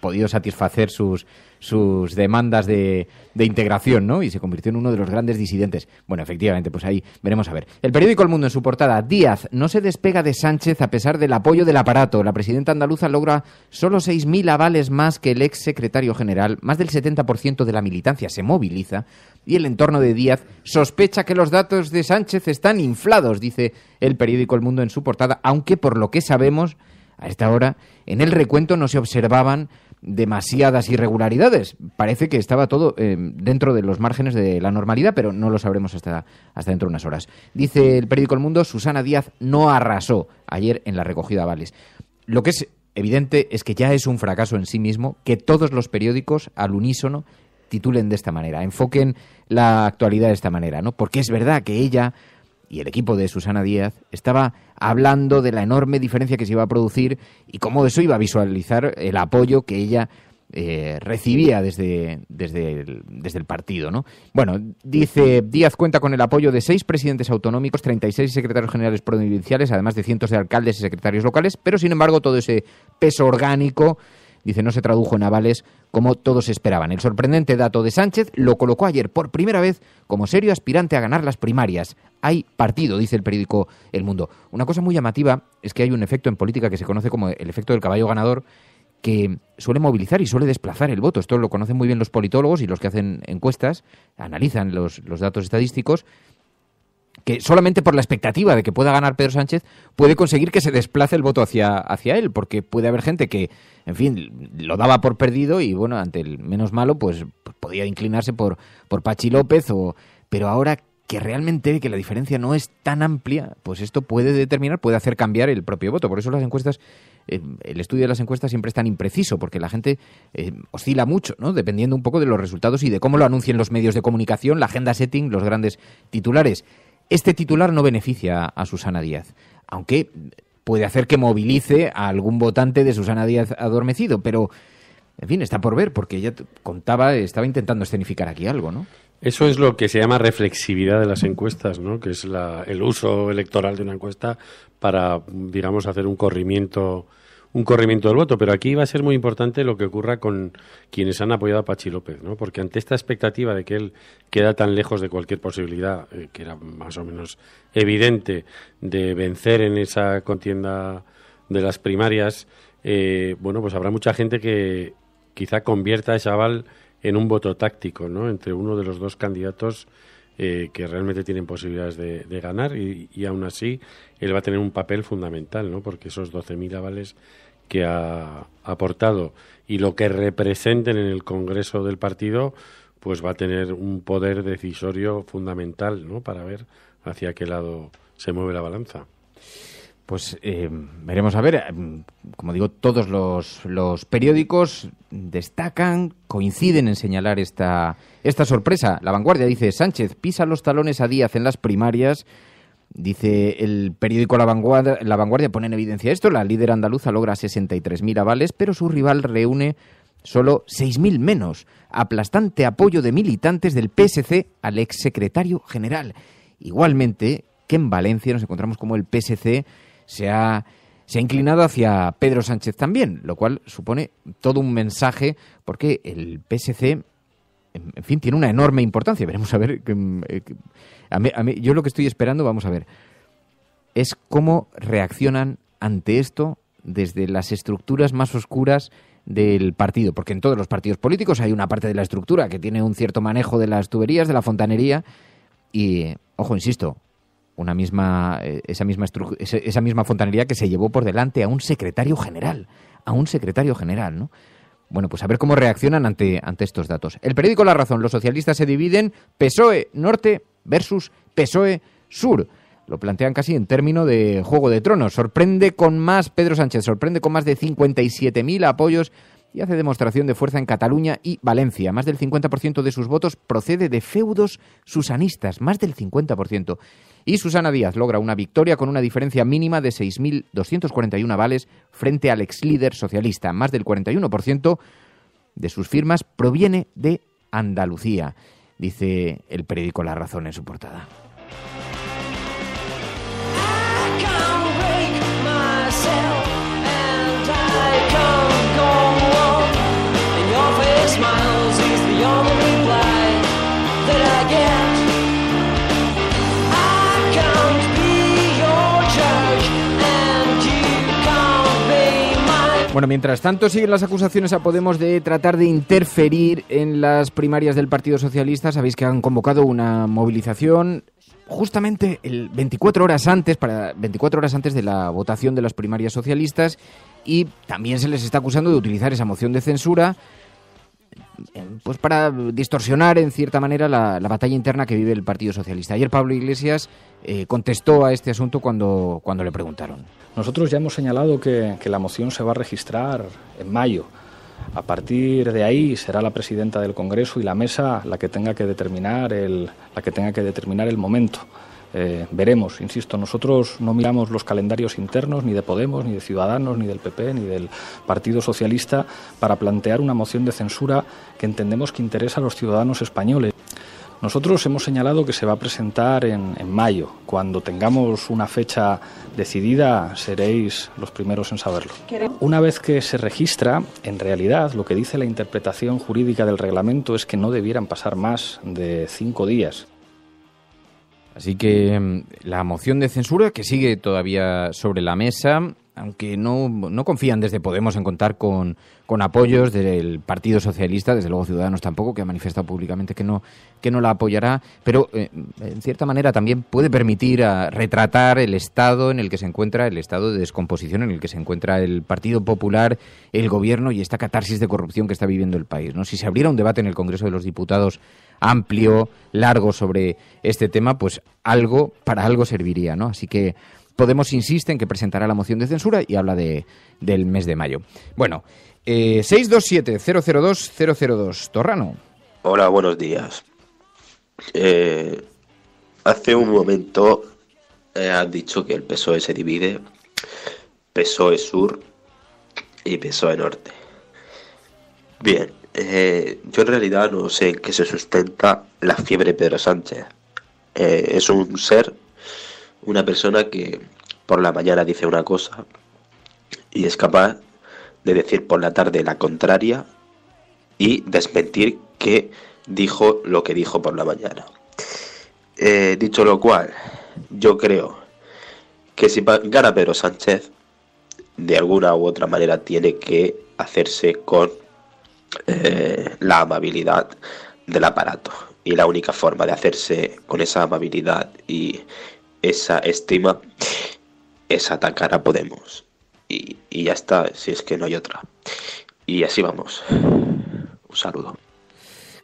podido satisfacer sus, sus demandas de, de, integración, ¿no? Y se convirtió en uno de los grandes disidentes. Bueno, efectivamente, pues ahí veremos a ver. El periódico El Mundo en su portada, Díaz no se despega de Sánchez a pesar del apoyo del aparato. La presidenta andaluza logra solo 6.000 avales más que el ex secretario general, más del 70% de la militancia se moviliza y el entorno de Díaz sospecha que los datos de Sánchez están inflados, dice el periódico El Mundo en su portada, aunque por lo que sabemos, a esta hora, en el recuento no se observaban demasiadas irregularidades. Parece que estaba todo eh, dentro de los márgenes de la normalidad, pero no lo sabremos hasta, hasta dentro de unas horas. Dice el periódico El Mundo, Susana Díaz no arrasó ayer en la recogida Vales. Lo que es evidente es que ya es un fracaso en sí mismo que todos los periódicos al unísono titulen de esta manera, enfoquen la actualidad de esta manera, ¿no? Porque es verdad que ella y el equipo de Susana Díaz estaba hablando de la enorme diferencia que se iba a producir y cómo eso iba a visualizar el apoyo que ella eh, recibía desde, desde, el, desde el partido. ¿no? Bueno, dice Díaz cuenta con el apoyo de seis presidentes autonómicos, 36 secretarios generales provinciales, además de cientos de alcaldes y secretarios locales, pero sin embargo todo ese peso orgánico dice no se tradujo en avales como todos esperaban. El sorprendente dato de Sánchez lo colocó ayer por primera vez como serio aspirante a ganar las primarias. Hay partido, dice el periódico El Mundo. Una cosa muy llamativa es que hay un efecto en política que se conoce como el efecto del caballo ganador que suele movilizar y suele desplazar el voto. Esto lo conocen muy bien los politólogos y los que hacen encuestas, analizan los, datos estadísticos que solamente por la expectativa de que pueda ganar Pedro Sánchez puede conseguir que se desplace el voto hacia, hacia él, porque puede haber gente que, en fin, lo daba por perdido y, bueno, ante el menos malo, pues, pues podía inclinarse por, por Pachi López, o, pero ahora que realmente que la diferencia no es tan amplia, pues esto puede determinar, puede hacer cambiar el propio voto. Por eso las encuestas eh, el estudio de las encuestas siempre es tan impreciso porque la gente eh, oscila mucho, ¿no? Dependiendo un poco de los resultados y de cómo lo anuncien los medios de comunicación, la agenda setting, los grandes titulares. Este titular no beneficia a Susana Díaz, aunque puede hacer que movilice a algún votante de Susana Díaz adormecido, pero en fin, está por ver, porque ella contaba, estaba intentando escenificar aquí algo, ¿no? Eso es lo que se llama reflexividad de las encuestas, ¿no? que es el uso electoral de una encuesta para, digamos, hacer un corrimiento un corrimiento del voto, pero aquí va a ser muy importante lo que ocurra con quienes han apoyado a Pachi López, ¿no? Porque ante esta expectativa de que él queda tan lejos de cualquier posibilidad, eh, que era más o menos evidente, de vencer en esa contienda de las primarias, eh, bueno, pues habrá mucha gente que quizá convierta ese aval en un voto táctico, ¿no? Entre uno de los dos candidatos eh, que realmente tienen posibilidades de, ganar y, y, aún así él va a tener un papel fundamental, ¿no? Porque esos 12.000 avales que ha aportado y lo que representen en el Congreso del partido, pues va a tener un poder decisorio fundamental, ¿no? Para ver hacia qué lado se mueve la balanza. Pues eh, veremos a ver. Eh, como digo, todos los, periódicos destacan, coinciden en señalar esta, esta sorpresa. La vanguardia dice, Sánchez pisa los talones a Díaz en las primarias. Dice el periódico La Vanguardia, la vanguardia pone en evidencia esto. La líder andaluza logra 63.000 avales, pero su rival reúne solo 6.000 menos. Aplastante apoyo de militantes del PSC al exsecretario general. Igualmente que en Valencia nos encontramos como el PSC se ha, inclinado hacia Pedro Sánchez también, lo cual supone todo un mensaje porque el PSC en fin, tiene una enorme importancia. Veremos a ver. Eh, yo lo que estoy esperando, vamos a ver, es cómo reaccionan ante esto desde las estructuras más oscuras del partido, porque en todos los partidos políticos hay una parte de la estructura que tiene un cierto manejo de las tuberías, de la fontanería, y, ojo, insisto, una misma, eh, esa, misma esa misma fontanería que se llevó por delante a un secretario general, a un secretario general, ¿no? Bueno, pues a ver cómo reaccionan ante, ante estos datos. El periódico La Razón, los socialistas se dividen PSOE Norte versus PSOE Sur. Lo plantean casi en término de Juego de Tronos. Sorprende con más Pedro Sánchez, sorprende con más de 57.000 apoyos y hace demostración de fuerza en Cataluña y Valencia. Más del 50% de sus votos procede de feudos susanistas, más del 50%. Y Susana Díaz logra una victoria con una diferencia mínima de 6.241 avales frente al ex líder socialista. Más del 41% de sus firmas proviene de Andalucía, dice el periódico La Razón en su portada. Bueno, mientras tanto siguen las acusaciones a Podemos de tratar de interferir en las primarias del Partido Socialista. Sabéis que han convocado una movilización justamente el 24 horas antes para 24 horas antes de la votación de las primarias socialistas y también se les está acusando de utilizar esa moción de censura pues para distorsionar en cierta manera la, batalla interna que vive el Partido Socialista. Ayer Pablo Iglesias eh, contestó a este asunto cuando, le preguntaron. Nosotros ya hemos señalado que, que la moción se va a registrar en mayo. A partir de ahí será la presidenta del Congreso y la mesa la que tenga que determinar el, la que tenga que determinar el momento. Eh, veremos, insisto, nosotros no miramos los calendarios internos ni de Podemos, ni de Ciudadanos, ni del PP, ni del Partido Socialista para plantear una moción de censura que entendemos que interesa a los ciudadanos españoles. Nosotros hemos señalado que se va a presentar en, en mayo. Cuando tengamos una fecha decidida, seréis los primeros en saberlo. Una vez que se registra, en realidad lo que dice la interpretación jurídica del reglamento es que no debieran pasar más de cinco días. Así que mm, la moción de censura que sigue todavía sobre la mesa aunque no, confían desde Podemos en contar con, apoyos del Partido Socialista, desde luego Ciudadanos tampoco, que ha manifestado públicamente que no, que no la apoyará, pero eh, en cierta manera también puede permitir ah, retratar el estado en el que se encuentra, el estado de descomposición en el que se encuentra el Partido Popular, el Gobierno y esta catarsis de corrupción que está viviendo el país. ¿no? Si se abriera un debate en el Congreso de los Diputados amplio, largo sobre este tema, pues algo para algo serviría, ¿no? Así que Podemos insiste en que presentará la moción de censura y habla de, del mes de mayo. Bueno, 627-002-002, eh, Torrano. Hola, buenos días. Eh, hace un momento eh, has dicho que el PSOE se divide, PSOE Sur y PSOE Norte. Bien, eh, yo en realidad no sé en qué se sustenta la fiebre Pedro Sánchez. es un ser una persona que por la mañana dice una cosa y es capaz de decir por la tarde la contraria y desmentir que dijo lo que dijo por la mañana. Eh, dicho lo cual, yo creo que si gana Pedro Sánchez, de alguna u otra manera tiene que hacerse con eh, la amabilidad del aparato. Y la única forma de hacerse con esa amabilidad y esa estima es atacar a Podemos. Y, ya está, si es que no hay otra. Y así vamos. Un saludo.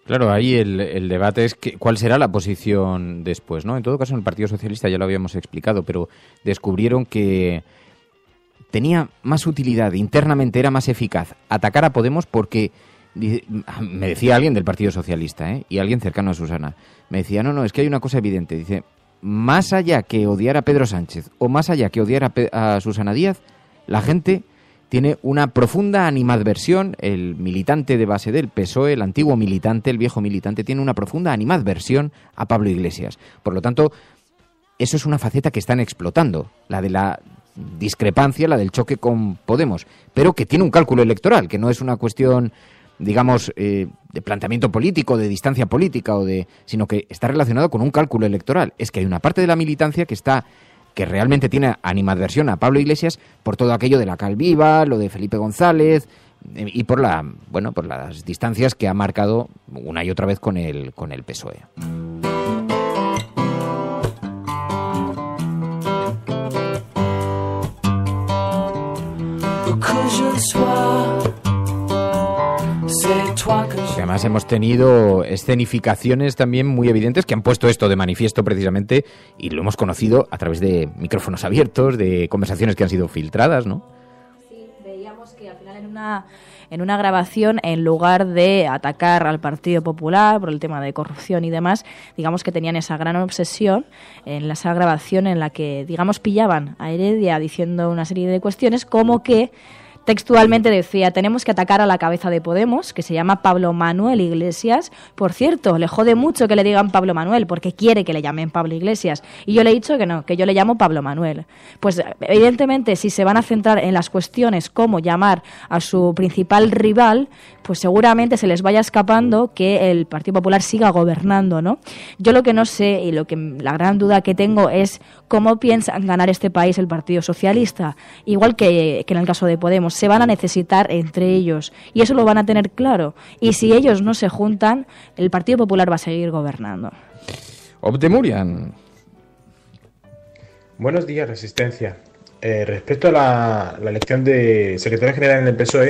Claro, ahí el, debate es que, cuál será la posición después, ¿no? En todo caso, en el Partido Socialista ya lo habíamos explicado, pero descubrieron que tenía más utilidad, internamente era más eficaz atacar a Podemos porque, me decía alguien del Partido Socialista, ¿eh? y alguien cercano a Susana, me decía, no, no, es que hay una cosa evidente, dice, más allá que odiar a Pedro Sánchez o más allá que odiar a, Susana Díaz, la gente tiene una profunda animadversión, el militante de base del PSOE, el antiguo militante, el viejo militante, tiene una profunda animadversión a Pablo Iglesias. Por lo tanto, eso es una faceta que están explotando, la de la discrepancia, la del choque con Podemos, pero que tiene un cálculo electoral, que no es una cuestión digamos, eh, de planteamiento político, de distancia política, o de, sino que está relacionado con un cálculo electoral. Es que hay una parte de la militancia que está que realmente tiene animadversión a Pablo Iglesias por todo aquello de la Calviva, lo de Felipe González y por la bueno por las distancias que ha marcado una y otra vez con el con el PSOE. además hemos tenido escenificaciones también muy evidentes que han puesto esto de manifiesto precisamente y lo hemos conocido a través de micrófonos abiertos, de conversaciones que han sido filtradas, ¿no? Sí, veíamos que al final en una en una grabación, en lugar de atacar al Partido Popular por el tema de corrupción y demás, digamos que tenían esa gran obsesión en esa grabación en la que, digamos, pillaban a Heredia diciendo una serie de cuestiones como que Textualmente decía, tenemos que atacar a la cabeza de Podemos, que se llama Pablo Manuel Iglesias. Por cierto, le jode mucho que le digan Pablo Manuel, porque quiere que le llamen Pablo Iglesias. Y yo le he dicho que no, que yo le llamo Pablo Manuel. Pues evidentemente, si se van a centrar en las cuestiones cómo llamar a su principal rival, pues seguramente se les vaya escapando mm. que el Partido Popular siga gobernando, ¿no? Yo lo que no sé y lo que la gran duda que tengo es cómo piensan ganar este país el Partido Socialista, igual que, en el caso de Podemos, se van a necesitar entre ellos y eso lo van a tener claro. Y si ellos no se juntan, el Partido Popular va a seguir gobernando. Obdemurian. Buenos días, Resistencia. Eh, respecto a la, elección de secretario general en el PSOE,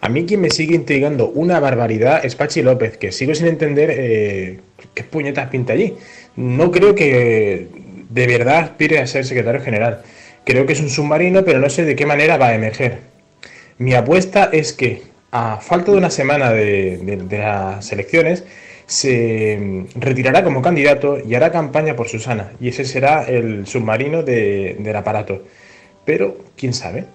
a mí quien me sigue intrigando una barbaridad es Pachi López, que sigo sin entender eh, qué puñetas pinta allí. No creo que de verdad aspire a ser secretario general. Creo que es un submarino, pero no sé de qué manera va a emerger. Mi apuesta es que, a falta de una semana de, las elecciones, se mm, retirará como candidato y hará campaña por Susana. Y ese será el submarino del aparato pero quién sabe.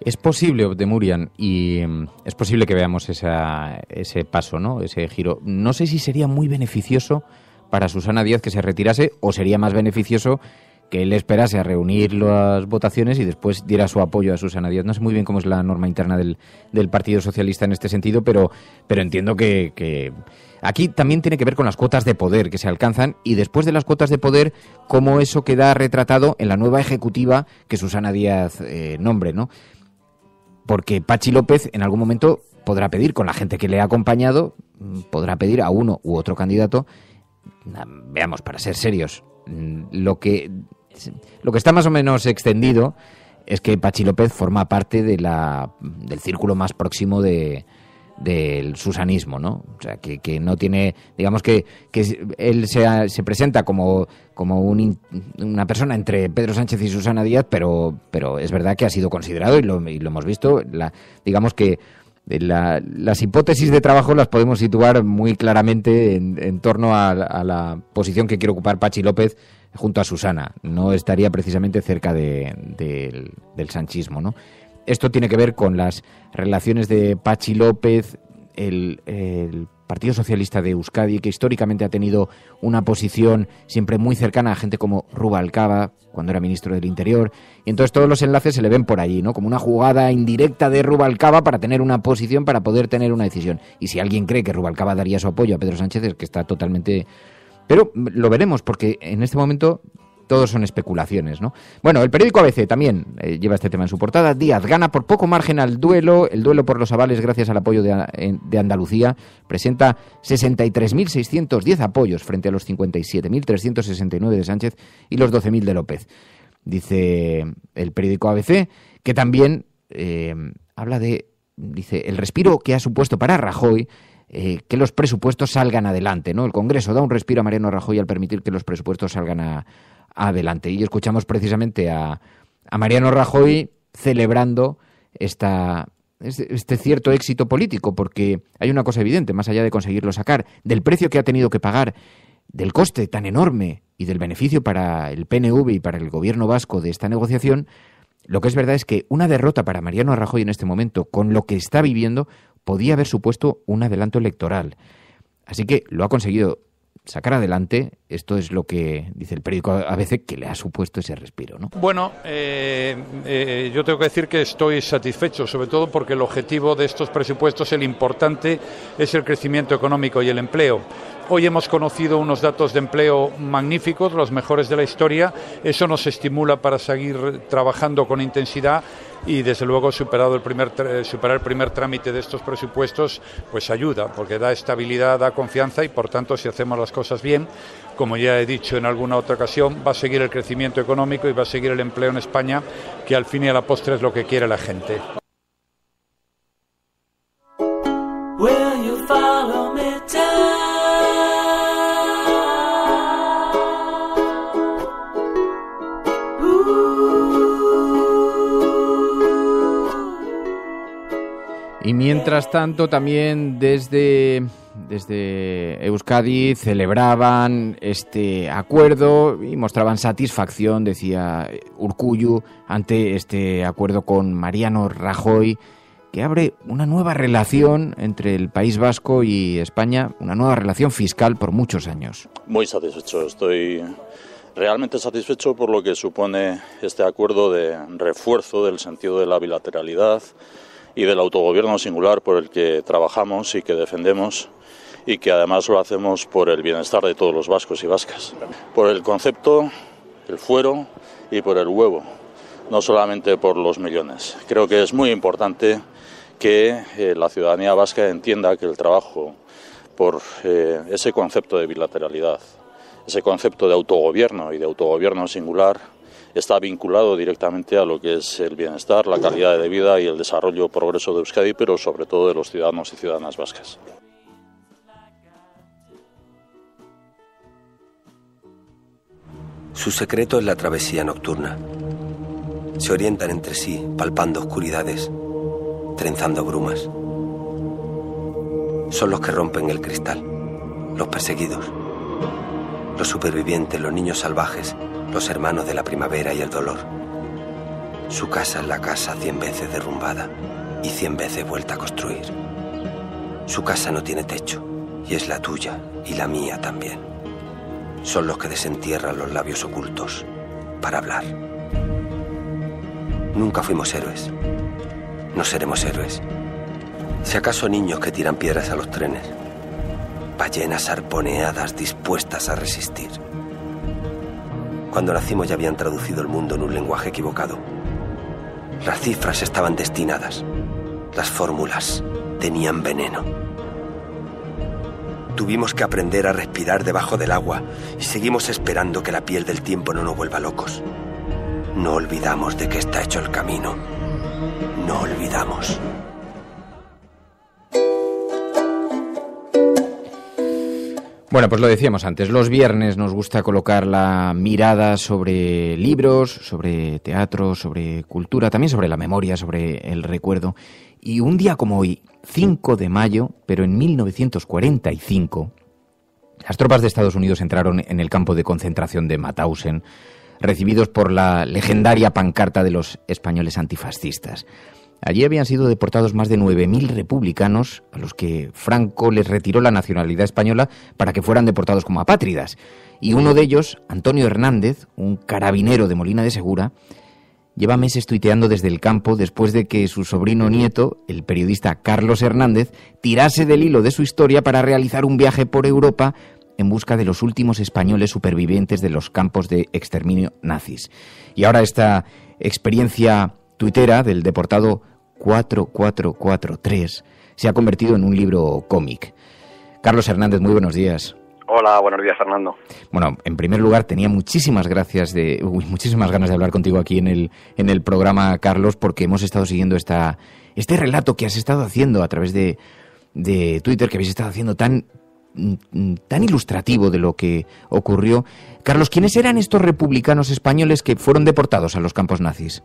Es posible, Murian, y mm, es posible que veamos esa, ese paso, ¿no? ese giro. No sé si sería muy beneficioso para Susana Díaz que se retirase o sería más beneficioso que él esperase a reunir las votaciones y después diera su apoyo a Susana Díaz. No sé muy bien cómo es la norma interna del, Partido Socialista en este sentido, pero, pero entiendo que Aquí también tiene que ver con las cuotas de poder que se alcanzan y después de las cuotas de poder, cómo eso queda retratado en la nueva ejecutiva que Susana Díaz eh, nombre, ¿no? Porque Pachi López en algún momento podrá pedir, con la gente que le ha acompañado, mm, podrá pedir a uno u otro candidato, mm, veamos, para ser serios, mm, lo que, lo que está más o menos extendido es que Pachi López forma parte de la, del círculo más próximo de, del susanismo, ¿no? O sea, que, que no tiene, digamos que, que él se, se presenta como, como una persona entre Pedro Sánchez y Susana Díaz, pero, pero es verdad que ha sido considerado y lo, lo hemos visto, la, digamos que eh, las hipótesis de trabajo las podemos situar muy claramente en, en torno a, la posición que quiere ocupar Pachi López junto a Susana. No estaría precisamente cerca del, del sanchismo, ¿no? Esto tiene que ver con las relaciones de Pachi López, el, Partido Socialista de Euskadi, que históricamente ha tenido una posición siempre muy cercana a gente como Rubalcaba, cuando era ministro del Interior. Y entonces todos los enlaces se le ven por allí, ¿no? Como una jugada indirecta de Rubalcaba para tener una posición, para poder tener una decisión. Y si alguien cree que Rubalcaba daría su apoyo a Pedro Sánchez, es que está totalmente... Pero lo veremos, porque en este momento todos son especulaciones, ¿no? Bueno, el periódico ABC también eh, lleva este tema en su portada. Díaz gana por poco margen al duelo, el duelo por los avales gracias al apoyo de, Andalucía. Presenta 63.610 apoyos frente a los 57.369 de Sánchez y los 12.000 de López. Dice el periódico ABC, que también eh, habla de, dice, el respiro que ha supuesto para Rajoy eh, que los presupuestos salgan adelante, ¿no? El Congreso da un respiro a Mariano Rajoy al permitir que los presupuestos salgan a, adelante. Y escuchamos precisamente a, Mariano Rajoy celebrando esta, este cierto éxito político, porque hay una cosa evidente, más allá de conseguirlo sacar, del precio que ha tenido que pagar, del coste tan enorme y del beneficio para el PNV y para el gobierno vasco de esta negociación, lo que es verdad es que una derrota para Mariano Rajoy en este momento, con lo que está viviendo, podía haber supuesto un adelanto electoral. Así que lo ha conseguido sacar adelante, esto es lo que dice el periódico a veces que le ha supuesto ese respiro. ¿no? Bueno, eh, eh, yo tengo que decir que estoy satisfecho, sobre todo porque el objetivo de estos presupuestos, el importante, es el crecimiento económico y el empleo. Hoy hemos conocido unos datos de empleo magníficos, los mejores de la historia. Eso nos estimula para seguir trabajando con intensidad y desde luego superado el primer, eh, superar el primer trámite de estos presupuestos pues ayuda porque da estabilidad, da confianza y por tanto si hacemos las cosas bien, como ya he dicho en alguna otra ocasión, va a seguir el crecimiento económico y va a seguir el empleo en España que al fin y a la postre es lo que quiere la gente. Y mientras tanto, también desde, desde Euskadi celebraban este acuerdo y mostraban satisfacción, decía Urcuyu, ante este acuerdo con Mariano Rajoy, que abre una nueva relación entre el País Vasco y España, una nueva relación fiscal por muchos años. Muy satisfecho, estoy realmente satisfecho por lo que supone este acuerdo de refuerzo del sentido de la bilateralidad y del autogobierno singular por el que trabajamos y que defendemos y que además lo hacemos por el bienestar de todos los vascos y vascas, por el concepto, el fuero y por el huevo, no solamente por los millones. Creo que es muy importante que eh, la ciudadanía vasca entienda que el trabajo por eh, ese concepto de bilateralidad, ese concepto de autogobierno y de autogobierno singular, está vinculado directamente a lo que es el bienestar, la calidad de vida y el desarrollo progreso de Euskadi, pero sobre todo de los ciudadanos y ciudadanas vascas. Su secreto es la travesía nocturna. Se orientan entre sí, palpando oscuridades, trenzando brumas. Son los que rompen el cristal, los perseguidos, los supervivientes, los niños salvajes, los hermanos de la primavera y el dolor. Su casa es la casa cien veces derrumbada y cien veces vuelta a construir. Su casa no tiene techo y es la tuya y la mía también. Son los que desentierran los labios ocultos para hablar. Nunca fuimos héroes. No seremos héroes. Si acaso niños que tiran piedras a los trenes. Ballenas arponeadas dispuestas a resistir. Cuando nacimos ya habían traducido el mundo en un lenguaje equivocado. Las cifras estaban destinadas. Las fórmulas tenían veneno. Tuvimos que aprender a respirar debajo del agua y seguimos esperando que la piel del tiempo no nos vuelva locos. No olvidamos de que está hecho el camino. No olvidamos. Bueno, pues lo decíamos antes, los viernes nos gusta colocar la mirada sobre libros, sobre teatro, sobre cultura, también sobre la memoria, sobre el recuerdo. Y un día como hoy, 5 de mayo, pero en 1945, las tropas de Estados Unidos entraron en el campo de concentración de Mauthausen, recibidos por la legendaria pancarta de los españoles antifascistas. Allí habían sido deportados más de 9.000 republicanos a los que Franco les retiró la nacionalidad española para que fueran deportados como apátridas. Y uno de ellos, Antonio Hernández, un carabinero de Molina de Segura, lleva meses tuiteando desde el campo después de que su sobrino nieto, el periodista Carlos Hernández, tirase del hilo de su historia para realizar un viaje por Europa en busca de los últimos españoles supervivientes de los campos de exterminio nazis. Y ahora esta experiencia tuitera del deportado 4443 se ha convertido en un libro cómic. Carlos Hernández, muy buenos días. Hola, buenos días, Fernando. Bueno, en primer lugar, tenía muchísimas gracias de, muchísimas ganas de hablar contigo aquí en el, en el programa, Carlos, porque hemos estado siguiendo esta, este relato que has estado haciendo a través de, de Twitter, que habéis estado haciendo tan, mm, tan ilustrativo de lo que ocurrió. Carlos, ¿quiénes eran estos republicanos españoles que fueron deportados a los campos nazis?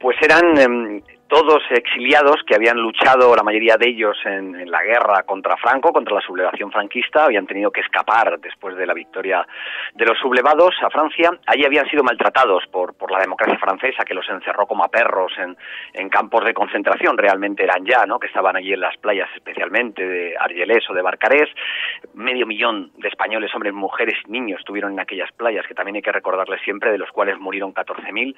Pues eran em, todos exiliados que habían luchado, la mayoría de ellos, en, la guerra contra Franco, contra la sublevación franquista, habían tenido que escapar después de la victoria de los sublevados a Francia. Allí habían sido maltratados por, por la democracia francesa, que los encerró como a perros en, campos de concentración, realmente eran ya, ¿no? que estaban allí en las playas especialmente de Argelés o de Barcarés. Medio millón de españoles, hombres, mujeres y niños estuvieron en aquellas playas, que también hay que recordarles siempre, de los cuales murieron 14.000.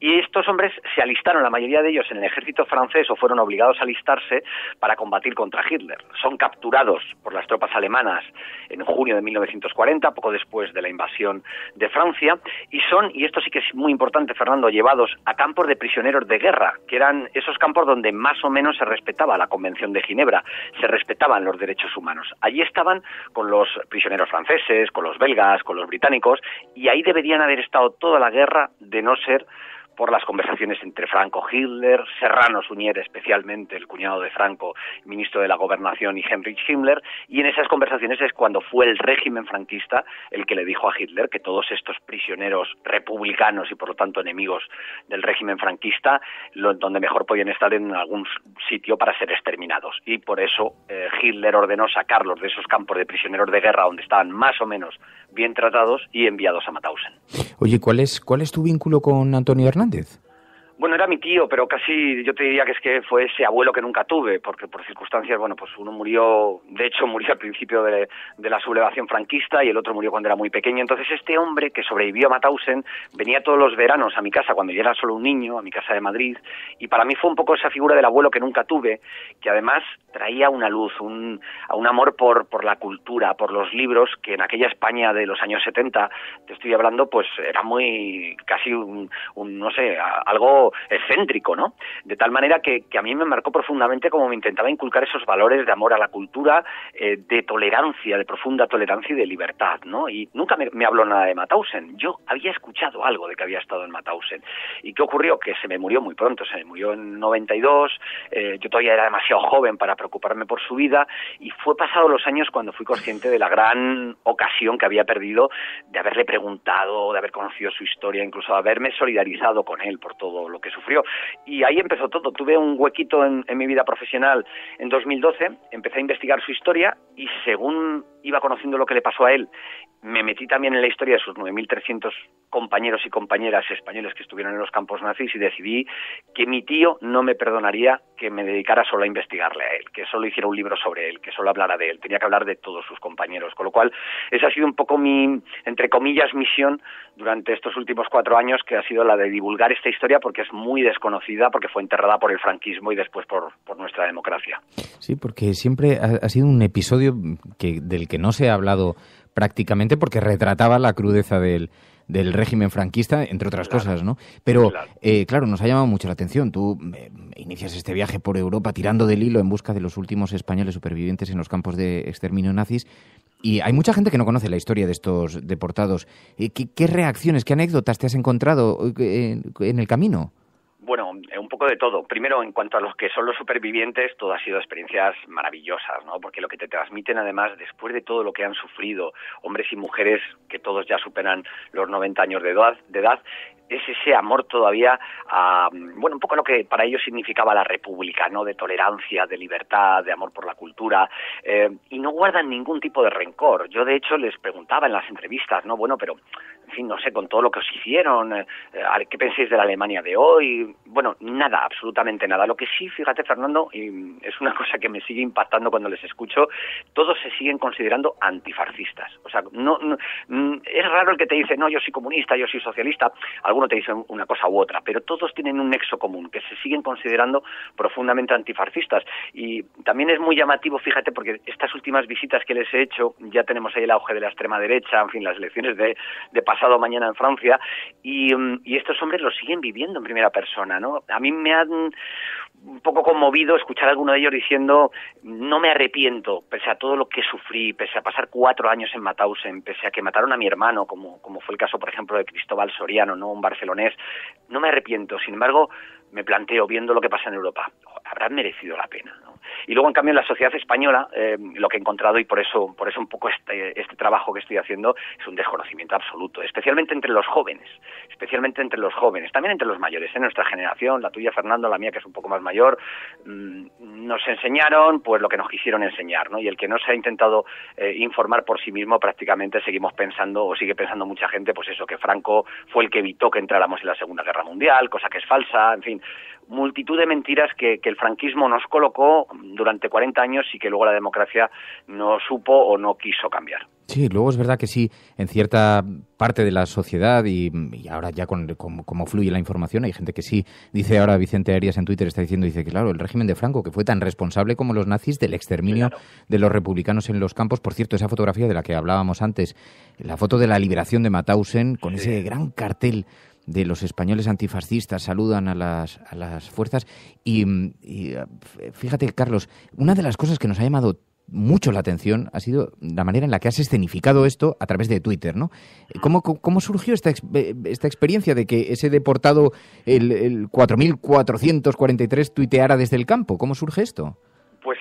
Y estos hombres se alistaron, la mayoría de ellos, en el ejército francés o fueron obligados a alistarse para combatir contra Hitler. Son capturados por las tropas alemanas en junio de 1940, poco después de la invasión de Francia, y son, y esto sí que es muy importante, Fernando, llevados a campos de prisioneros de guerra, que eran esos campos donde más o menos se respetaba la Convención de Ginebra, se respetaban los derechos humanos. Allí estaban con los prisioneros franceses, con los belgas, con los británicos, y ahí deberían haber estado toda la guerra de no ser por las conversaciones entre Franco Hitler, Serrano Suñer, especialmente el cuñado de Franco, ministro de la Gobernación, y Heinrich Himmler, y en esas conversaciones es cuando fue el régimen franquista el que le dijo a Hitler que todos estos prisioneros republicanos y por lo tanto enemigos del régimen franquista, donde mejor podían estar en algún sitio para ser exterminados. Y por eso eh, Hitler ordenó sacarlos de esos campos de prisioneros de guerra donde estaban más o menos bien tratados y enviados a Mauthausen. Oye, ¿cuál es, cuál es tu vínculo con Antonio Hernández? It. Bueno, era mi tío, pero casi yo te diría que es que fue ese abuelo que nunca tuve, porque por circunstancias, bueno, pues uno murió, de hecho murió al principio de, la sublevación franquista y el otro murió cuando era muy pequeño. Entonces este hombre que sobrevivió a Mauthausen venía todos los veranos a mi casa cuando yo era solo un niño, a mi casa de Madrid, y para mí fue un poco esa figura del abuelo que nunca tuve, que además traía una luz, un, un amor por, por la cultura, por los libros, que en aquella España de los años 70, te estoy hablando, pues era muy, casi un no sé, algo excéntrico, ¿no? De tal manera que, a mí me marcó profundamente como me intentaba inculcar esos valores de amor a la cultura, eh, de tolerancia, de profunda tolerancia y de libertad, ¿no? Y nunca me, habló nada de Mauthausen. Yo había escuchado algo de que había estado en Mauthausen. ¿Y qué ocurrió? Que se me murió muy pronto, se me murió en 92, eh, yo todavía era demasiado joven para preocuparme por su vida y fue pasado los años cuando fui consciente de la gran ocasión que había perdido de haberle preguntado, de haber conocido su historia, incluso de haberme solidarizado con él por todo lo que sufrió. Y ahí empezó todo. Tuve un huequito en mi vida profesional en 2012, empecé a investigar su historia y según iba conociendo lo que le pasó a él me metí también en la historia de sus 9.300 compañeros y compañeras españoles que estuvieron en los campos nazis y decidí que mi tío no me perdonaría que me dedicara solo a investigarle a él, que solo hiciera un libro sobre él, que solo hablara de él, tenía que hablar de todos sus compañeros, con lo cual esa ha sido un poco mi, entre comillas, misión durante estos últimos cuatro años, que ha sido la de divulgar esta historia porque es muy desconocida, porque fue enterrada por el franquismo y después por, nuestra democracia. Sí, porque siempre ha, sido un episodio del que no se ha hablado prácticamente porque retrataba la crudeza del, régimen franquista, entre otras cosas, ¿no? Pero, eh, claro. nos ha llamado mucho la atención. Tú eh, inicias este viaje por Europa tirando del hilo en busca de los últimos españoles supervivientes en los campos de exterminio nazis. Y hay mucha gente que no conoce la historia de estos deportados. Eh, ¿Qué, qué reacciones, qué anécdotas te has encontrado en el camino? bueno, eh, un poco de todo. Primero, en cuanto a los que son los supervivientes, todo ha sido experiencias maravillosas, ¿no? Porque lo que te transmiten, además, después de todo lo que han sufrido, hombres y mujeres que todos ya superan los 90 años de edad es ese amor todavía a, bueno, un poco lo que para ellos significaba la República, ¿no? De tolerancia, de libertad, de amor por la cultura, eh, y no guardan ningún tipo de rencor. Yo, de hecho, les preguntaba en las entrevistas, ¿no? Bueno, pero, en fin, no sé, con todo lo que os hicieron, eh, ¿qué pensáis de la Alemania de hoy? Bueno, nada, absolutamente nada. Lo que sí, fíjate, Fernando, y es una cosa que me sigue impactando cuando les escucho, todos se siguen considerando antifascistas. O sea, no mm, es raro el que te dice, no, yo soy comunista, yo soy socialista uno te dicen una cosa u otra, pero todos tienen un nexo común, que se siguen considerando profundamente antifascistas. Y también es muy llamativo, fíjate, porque estas últimas visitas que les he hecho, ya tenemos ahí el auge de la extrema derecha, en fin, las elecciones de, de pasado mañana en Francia, y, mm, y estos hombres lo siguen viviendo en primera persona, ¿no? A mí me han un poco conmovido escuchar a alguno de ellos diciendo no me arrepiento, pese a todo lo que sufrí, pese a pasar cuatro años en Matausen, pese a que mataron a mi hermano, como, como fue el caso, por ejemplo, de Cristóbal Soriano, ¿no? un barcelonés, no me arrepiento. Sin embargo, me planteo, viendo lo que pasa en Europa, habrá merecido la pena. Y luego, en cambio, en la sociedad española, eh, lo que he encontrado, y por eso, por eso un poco este, este, trabajo que estoy haciendo, es un desconocimiento absoluto, especialmente entre los jóvenes, especialmente entre los jóvenes, también entre los mayores, en nuestra generación, la tuya, Fernando, la mía, que es un poco más mayor, mm, nos enseñaron pues lo que nos quisieron enseñar, ¿no? Y el que no se ha intentado eh, informar por sí mismo, prácticamente seguimos pensando, o sigue pensando mucha gente, pues eso, que Franco fue el que evitó que entráramos en la Segunda Guerra Mundial, cosa que es falsa, en fin, multitud de mentiras que, el franquismo nos colocó durante 40 años y que luego la democracia no supo o no quiso cambiar. Sí, luego es verdad que sí, en cierta parte de la sociedad y, ahora ya con, cómo fluye la información, hay gente que sí, dice ahora Vicente Arias en Twitter, está diciendo, dice, claro, el régimen de Franco, que fue tan responsable como los nazis del exterminio de los republicanos en los campos, por cierto, esa fotografía de la que hablábamos antes, la foto de la liberación de Mauthausen, con ese gran cartel de los españoles antifascistas saludan a las, a las fuerzas. Y, mm, eh, fíjate, Carlos, una de las cosas que nos ha llamado mucho la atención ha sido la manera en la que has escenificado esto a través de Twitter, ¿no? ¿Cómo, cómo surgió esta, eh, esta experiencia de que ese deportado, el, el 4.443, tuiteara desde el campo? ¿Cómo surge esto?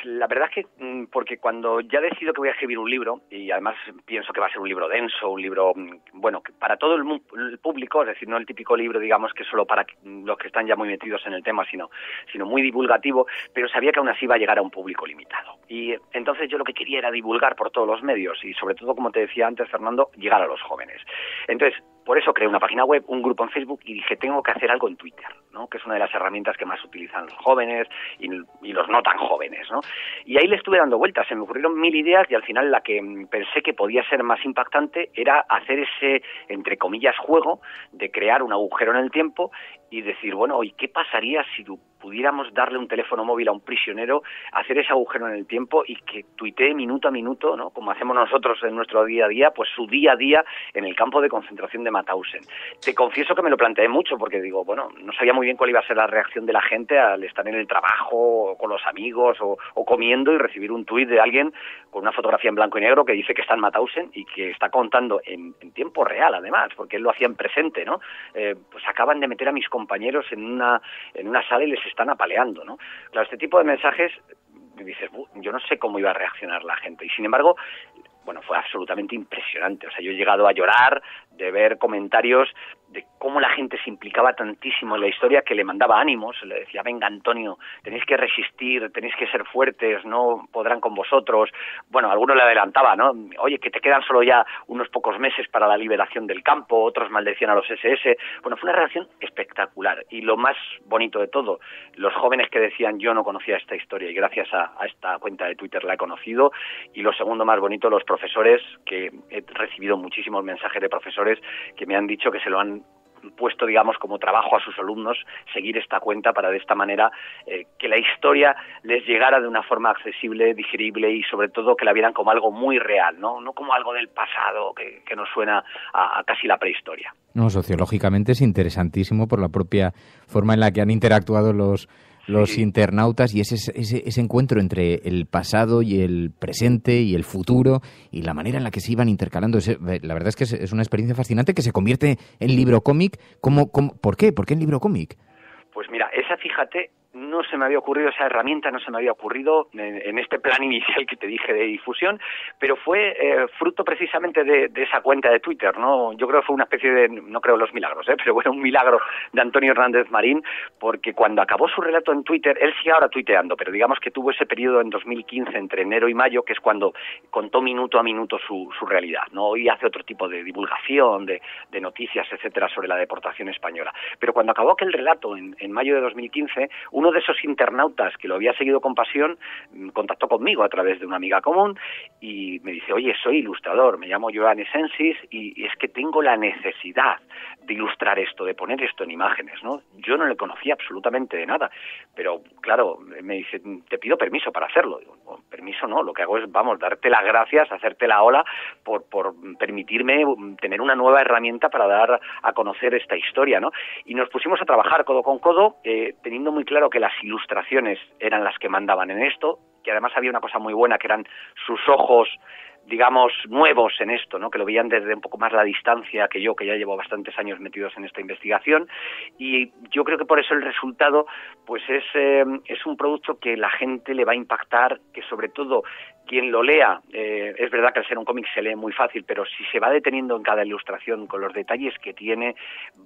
Pues la verdad es que, mm, porque cuando ya decido que voy a escribir un libro, y además pienso que va a ser un libro denso, un libro, mm, bueno, para todo el, el, público, es decir, no el típico libro, digamos, que solo para los que están ya muy metidos en el tema, sino, sino muy divulgativo, pero sabía que aún así iba a llegar a un público limitado. Y entonces yo lo que quería era divulgar por todos los medios y sobre todo, como te decía antes, Fernando, llegar a los jóvenes. Entonces, por eso creé una página web, un grupo en Facebook y dije, tengo que hacer algo en Twitter, ¿no? que es una de las herramientas que más utilizan los jóvenes y, los no tan jóvenes. ¿no? Y ahí le estuve dando vueltas, se me ocurrieron mil ideas y al final la que mm, pensé que podía ser más impactante era hacer ese, entre comillas, juego de crear un agujero en el tiempo y decir, bueno, ¿y qué pasaría si pudiéramos darle un teléfono móvil a un prisionero, hacer ese agujero en el tiempo y que tuitee minuto a minuto, ¿no? como hacemos nosotros en nuestro día a día, pues su día a día en el campo de concentración de Mauthausen? Te confieso que me lo planteé mucho porque digo, bueno, no sabía muy bien cuál iba a ser la reacción de la gente al estar en el trabajo, o con los amigos o, comiendo y recibir un tuit de alguien con una fotografía en blanco y negro que dice que está en Mauthausen y que está contando en, tiempo real, además, porque él lo hacía en presente, ¿no? Eh, pues acaban de meter a mis compañeros compañeros en una, en una sala y les están apaleando, ¿no? Claro, este tipo de mensajes, dices, yo no sé cómo iba a reaccionar la gente. Y sin embargo, bueno, fue absolutamente impresionante. O sea, yo he llegado a llorar, de ver comentarios de cómo la gente se implicaba tantísimo en la historia que le mandaba ánimos, le decía, venga Antonio, tenéis que resistir, tenéis que ser fuertes, no podrán con vosotros. Bueno, algunos le adelantaba, ¿no? Oye, que te quedan solo ya unos pocos meses para la liberación del campo, otros maldecían a los SS. Bueno, fue una relación espectacular y lo más bonito de todo, los jóvenes que decían, yo no conocía esta historia y gracias a, a esta cuenta de Twitter la he conocido. Y lo segundo más bonito, los profesores, que he recibido muchísimos mensajes de profesores que me han dicho que se lo han puesto, digamos, como trabajo a sus alumnos seguir esta cuenta para de esta manera eh, que la historia les llegara de una forma accesible, digerible y sobre todo que la vieran como algo muy real, no, como algo del pasado que, que nos suena a, a, casi la prehistoria. No, sociológicamente es interesantísimo por la propia forma en la que han interactuado los los internautas y ese, ese, encuentro entre el pasado y el presente y el futuro y la manera en la que se iban intercalando. la verdad es que es, una experiencia fascinante que se convierte en libro cómic. cómo por qué? ¿Por qué en libro cómic? Pues mira, esa fíjate no se me había ocurrido esa herramienta, no se me había ocurrido en, este plan inicial que te dije de difusión, pero fue eh, fruto precisamente de, esa cuenta de Twitter, ¿no? Yo creo que fue una especie de, no creo los milagros, ¿eh? pero bueno, un milagro de Antonio Hernández Marín, porque cuando acabó su relato en Twitter, él sigue ahora tuiteando, pero digamos que tuvo ese periodo en 2015 entre enero y mayo, que es cuando contó minuto a minuto su, realidad, ¿no? Hoy hace otro tipo de divulgación, de, noticias, etcétera, sobre la deportación española. Pero cuando acabó aquel relato en, en mayo de 2015, uno de esos internautas que lo había seguido con pasión mm, contactó conmigo a través de una amiga común y me dice, oye, soy ilustrador, me llamo Joan Sensis y es que tengo la necesidad de ilustrar esto, de poner esto en imágenes, ¿no? Yo no le conocía absolutamente de nada, pero claro, me dice, te pido permiso para hacerlo. permiso no, lo que hago es, vamos, darte las gracias, hacerte la ola por, permitirme mm, tener una nueva herramienta para dar a conocer esta historia, ¿no? Y nos pusimos a trabajar codo con codo, eh, teniendo muy claro que las ilustraciones eran las que mandaban en esto, que además había una cosa muy buena, que eran sus ojos, digamos, nuevos en esto, ¿no? que lo veían desde un poco más la distancia que yo, que ya llevo bastantes años metidos en esta investigación, y yo creo que por eso el resultado pues es, eh, es un producto que la gente le va a impactar, que sobre todo quien lo lea, eh, es verdad que al ser un cómic se lee muy fácil, pero si se va deteniendo en cada ilustración con los detalles que tiene,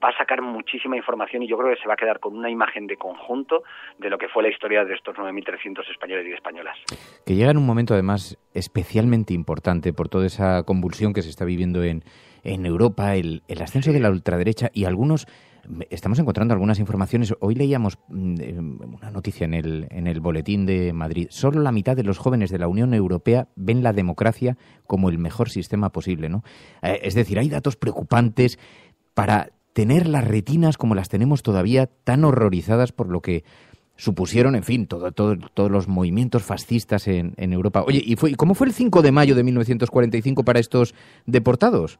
va a sacar muchísima información y yo creo que se va a quedar con una imagen de conjunto de lo que fue la historia de estos 9.300 españoles y españolas. Que llega en un momento además especialmente importante por toda esa convulsión que se está viviendo en, Europa, el, el ascenso de la ultraderecha y algunos Estamos encontrando algunas informaciones. Hoy leíamos mm, una noticia en el, en el boletín de Madrid. Solo la mitad de los jóvenes de la Unión Europea ven la democracia como el mejor sistema posible. ¿no? Eh, es decir, hay datos preocupantes para tener las retinas como las tenemos todavía tan horrorizadas por lo que supusieron, en fin, todos los movimientos fascistas en, Europa. Oye, ¿y, ¿y cómo fue el 5 de mayo de 1945 para estos deportados?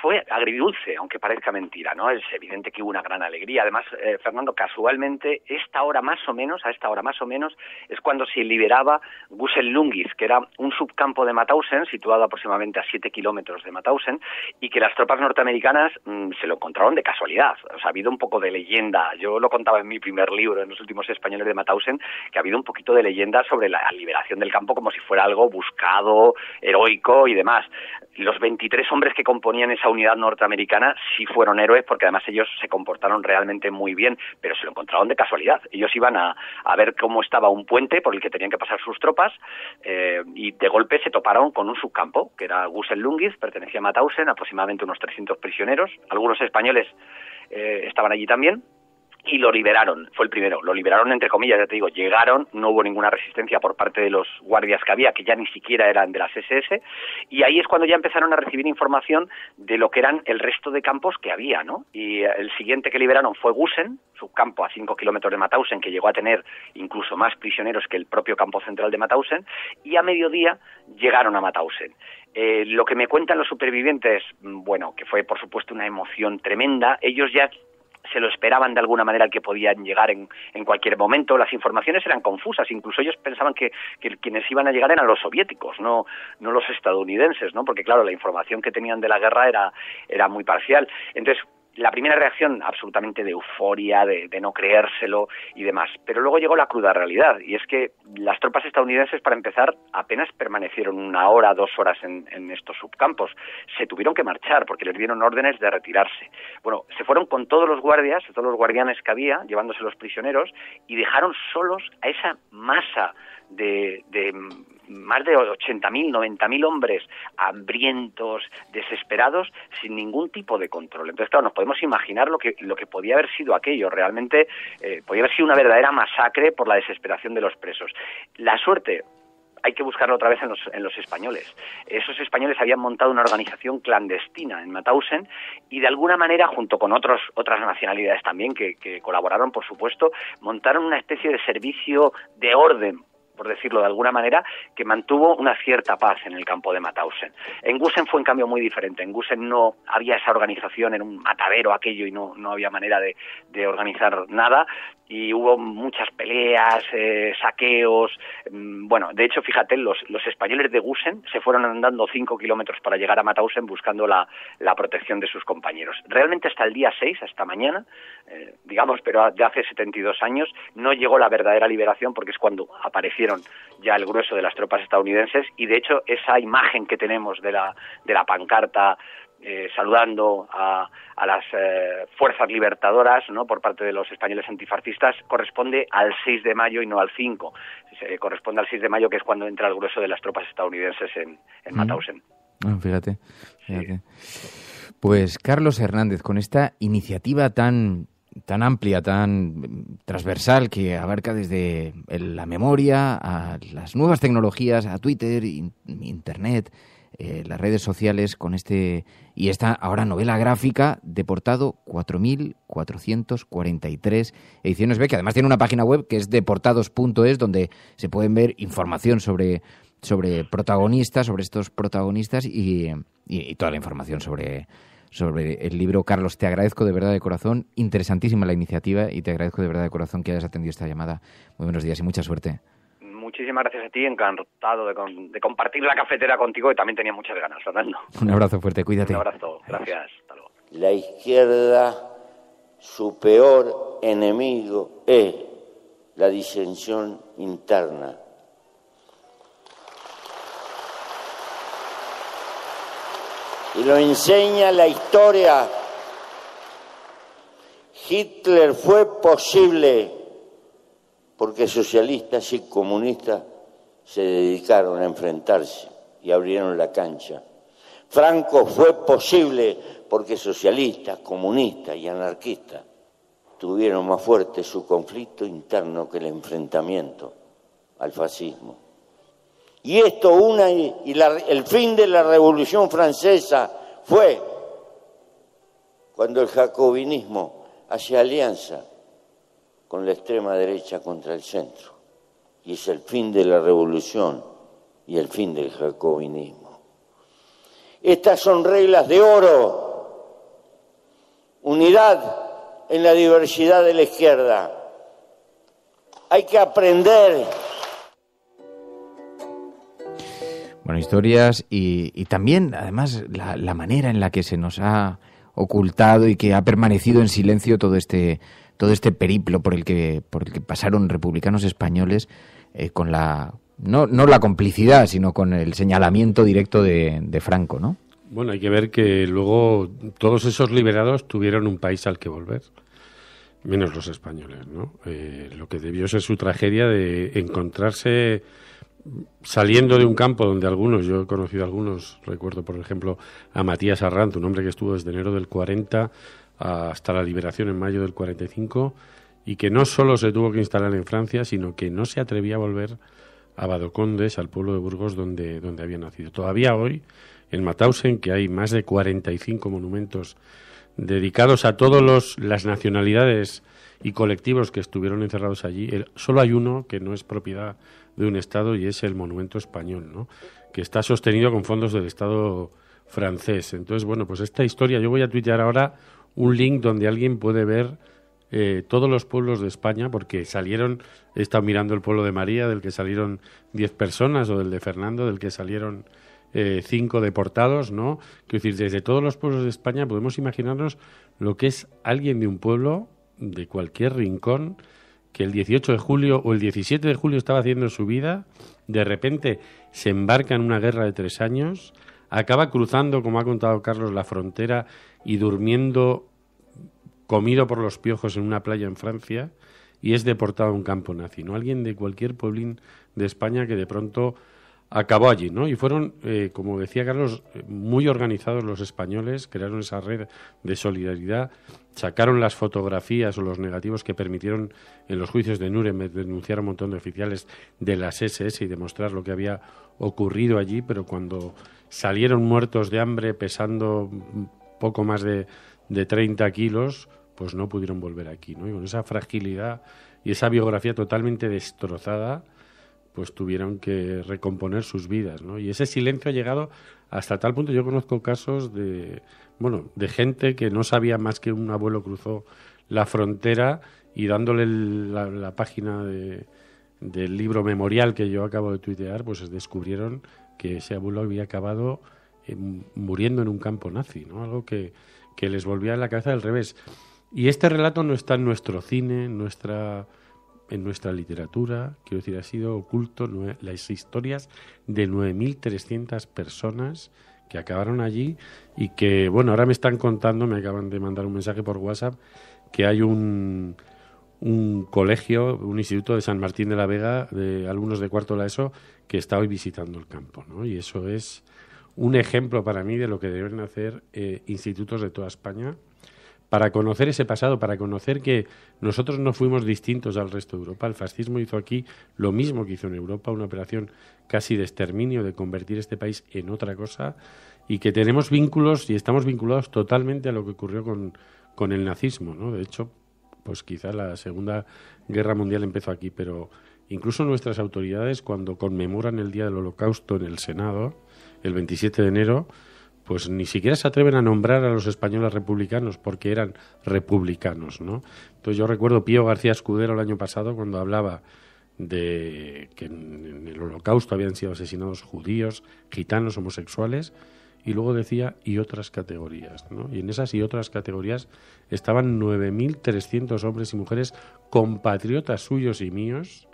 fue agridulce, aunque parezca mentira, ¿no? Es evidente que hubo una gran alegría. Además, eh, Fernando, casualmente, esta hora más o menos, a esta hora más o menos, es cuando se liberaba Lungis, que era un subcampo de Mauthausen, situado aproximadamente a 7 kilómetros de Mauthausen, y que las tropas norteamericanas mm, se lo encontraron de casualidad. O sea, ha habido un poco de leyenda. Yo lo contaba en mi primer libro, en los últimos españoles de Mauthausen, que ha habido un poquito de leyenda sobre la liberación del campo como si fuera algo buscado, heroico y demás. Los 23 hombres que componían esa unidad norteamericana sí fueron héroes porque además ellos se comportaron realmente muy bien, pero se lo encontraron de casualidad. Ellos iban a, a ver cómo estaba un puente por el que tenían que pasar sus tropas eh, y de golpe se toparon con un subcampo, que era Lungis, pertenecía a Mauthausen, aproximadamente unos 300 prisioneros. Algunos españoles eh, estaban allí también y lo liberaron, fue el primero, lo liberaron entre comillas, ya te digo, llegaron, no hubo ninguna resistencia por parte de los guardias que había, que ya ni siquiera eran de las SS, y ahí es cuando ya empezaron a recibir información de lo que eran el resto de campos que había, ¿no? Y el siguiente que liberaron fue Gusen, campo a 5 kilómetros de Mauthausen, que llegó a tener incluso más prisioneros que el propio campo central de Mauthausen, y a mediodía llegaron a Mauthausen. Eh, lo que me cuentan los supervivientes, mm, bueno, que fue por supuesto una emoción tremenda, ellos ya se lo esperaban de alguna manera que podían llegar en, en cualquier momento. Las informaciones eran confusas, incluso ellos pensaban que, que, quienes iban a llegar eran los soviéticos, no, no los estadounidenses, ¿no? Porque claro, la información que tenían de la guerra era, era muy parcial. Entonces, la primera reacción absolutamente de euforia, de, no creérselo y demás. Pero luego llegó la cruda realidad, y es que las tropas estadounidenses, para empezar, apenas permanecieron una hora, dos horas en, estos subcampos. Se tuvieron que marchar porque les dieron órdenes de retirarse. Bueno, se fueron con todos los guardias, todos los guardianes que había, llevándose los prisioneros, y dejaron solos a esa masa de más de 80.000, 90.000 hombres hambrientos, desesperados, sin ningún tipo de control. Entonces, claro, nos podemos imaginar lo que, lo que podía haber sido aquello. Realmente eh, podía haber sido una verdadera masacre por la desesperación de los presos. La suerte, hay que buscarlo otra vez en los, en los, españoles. Esos españoles habían montado una organización clandestina en Matausen y de alguna manera, junto con otros, otras nacionalidades también que colaboraron, por supuesto, montaron una especie de servicio de orden por decirlo de alguna manera, que mantuvo una cierta paz en el campo de Matausen. En Gusen fue en cambio muy diferente. En Gusen no había esa organización, en un matadero aquello y no, había manera de organizar nada y hubo muchas peleas, eh, saqueos. Mm, bueno, de hecho, fíjate, los, los españoles de Gusen se fueron andando cinco kilómetros para llegar a Matausen buscando la, protección de sus compañeros. Realmente hasta el día 6, hasta mañana, eh, digamos, pero de hace 72 años, no llegó la verdadera liberación porque es cuando aparecieron ya el grueso de las tropas estadounidenses y de hecho esa imagen que tenemos de la, de la pancarta eh, saludando a, las eh, fuerzas libertadoras ¿no? por parte de los españoles antifascistas corresponde al 6 de mayo y no al 5. Eh, corresponde al 6 de mayo, que es cuando entra el grueso de las tropas estadounidenses en, en mm. ah, fíjate, fíjate. Pues Carlos Hernández, con esta iniciativa tan tan amplia, tan transversal, que abarca desde la memoria a las nuevas tecnologías, a Twitter, Internet, eh, las redes sociales con este y esta ahora novela gráfica Deportado 4443 Ediciones B, que además tiene una página web que es deportados.es donde se pueden ver información sobre protagonistas, sobre estos protagonistas y, y toda la información sobre, sobre el libro. Carlos, te agradezco de verdad de corazón, interesantísima la iniciativa y te agradezco de verdad de corazón que hayas atendido esta llamada. Muy buenos días y mucha suerte muchísimas gracias a ti, encantado de, de, compartir la cafetera contigo y también tenía muchas ganas, Fernando. Un abrazo fuerte, cuídate. Un abrazo, gracias, hasta luego. La izquierda, su peor enemigo es la disensión interna. Y lo enseña la historia. Hitler fue posible porque socialistas y comunistas se dedicaron a enfrentarse y abrieron la cancha. Franco fue posible porque socialistas, comunistas y anarquistas tuvieron más fuerte su conflicto interno que el enfrentamiento al fascismo. Y esto una y, el fin de la Revolución Francesa fue cuando el jacobinismo hace alianza con la extrema derecha contra el centro. Y es el fin de la revolución y el fin del jacobinismo. Estas son reglas de oro. Unidad en la diversidad de la izquierda. Hay que aprender Bueno, historias y, también, además, la manera en la que se nos ha ocultado y que ha permanecido en silencio todo este todo este periplo por el que, por el que pasaron republicanos españoles eh, con la, no, la complicidad, sino con el señalamiento directo de, Franco, ¿no? Bueno, hay que ver que luego todos esos liberados tuvieron un país al que volver, menos los españoles, ¿no? Eh, lo que debió ser su tragedia de encontrarse saliendo de un campo donde algunos, yo he conocido algunos, recuerdo por ejemplo a Matías Arranz, un hombre que estuvo desde enero del 40 hasta la liberación en mayo del 45 y que no solo se tuvo que instalar en Francia, sino que no se atrevía a volver a Badocondes, al pueblo de Burgos donde, donde había nacido. Todavía hoy, en Matausen, que hay más de 45 monumentos dedicados a todas las nacionalidades y colectivos que estuvieron encerrados allí, solo hay uno que no es propiedad de un Estado y es el Monumento Español, ¿no? que está sostenido con fondos del Estado francés. Entonces, bueno, pues esta historia, yo voy a tuitear ahora un link donde alguien puede ver eh, todos los pueblos de España, porque salieron, he estado mirando el pueblo de María, del que salieron 10 personas, o del de Fernando, del que salieron eh, cinco deportados, ¿no? Quiero decir, desde todos los pueblos de España podemos imaginarnos lo que es alguien de un pueblo, de cualquier rincón, que el 18 de julio o el 17 de julio estaba haciendo su vida, de repente se embarca en una guerra de tres años, acaba cruzando, como ha contado Carlos, la frontera y durmiendo comido por los piojos en una playa en Francia y es deportado a un campo nazi, ¿no? Alguien de cualquier pueblín de España que de pronto acabó allí, ¿no? Y fueron, eh, como decía Carlos, muy organizados los españoles, crearon esa red de solidaridad, sacaron las fotografías o los negativos que permitieron en los juicios de Nuremberg denunciar a un montón de oficiales de las SS y demostrar lo que había ocurrido allí, pero cuando salieron muertos de hambre pesando poco más de, de 30 kilos, pues no pudieron volver aquí, ¿no? Y con esa fragilidad y esa biografía totalmente destrozada, pues tuvieron que recomponer sus vidas, ¿no? Y ese silencio ha llegado hasta tal punto, yo conozco casos de, bueno, de gente que no sabía más que un abuelo cruzó la frontera y dándole la, página de, del libro memorial que yo acabo de tuitear, pues descubrieron que ese abuelo había acabado eh, muriendo en un campo nazi, ¿no? Algo que, que les volvía la cabeza al revés. Y este relato no está en nuestro cine, en nuestra, en nuestra literatura, quiero decir, ha sido oculto las historias de 9.300 personas que acabaron allí y que, bueno, ahora me están contando, me acaban de mandar un mensaje por WhatsApp, que hay un, un colegio, un instituto de San Martín de la Vega, de alumnos de cuarto de la ESO, que está hoy visitando el campo, ¿no? Y eso es un ejemplo para mí de lo que deben hacer eh, institutos de toda España para conocer ese pasado, para conocer que nosotros no fuimos distintos al resto de Europa. El fascismo hizo aquí lo mismo que hizo en Europa, una operación casi de exterminio, de convertir este país en otra cosa, y que tenemos vínculos y estamos vinculados totalmente a lo que ocurrió con, con el nazismo. ¿no? De hecho, pues quizá la Segunda Guerra Mundial empezó aquí, pero incluso nuestras autoridades cuando conmemoran el Día del Holocausto en el Senado, el 27 de enero, pues ni siquiera se atreven a nombrar a los españoles republicanos porque eran republicanos, ¿no? Entonces yo recuerdo Pío García Escudero el año pasado cuando hablaba de que en el holocausto habían sido asesinados judíos, gitanos, homosexuales, y luego decía y otras categorías. ¿no? Y en esas y otras categorías estaban 9.300 hombres y mujeres compatriotas suyos y míos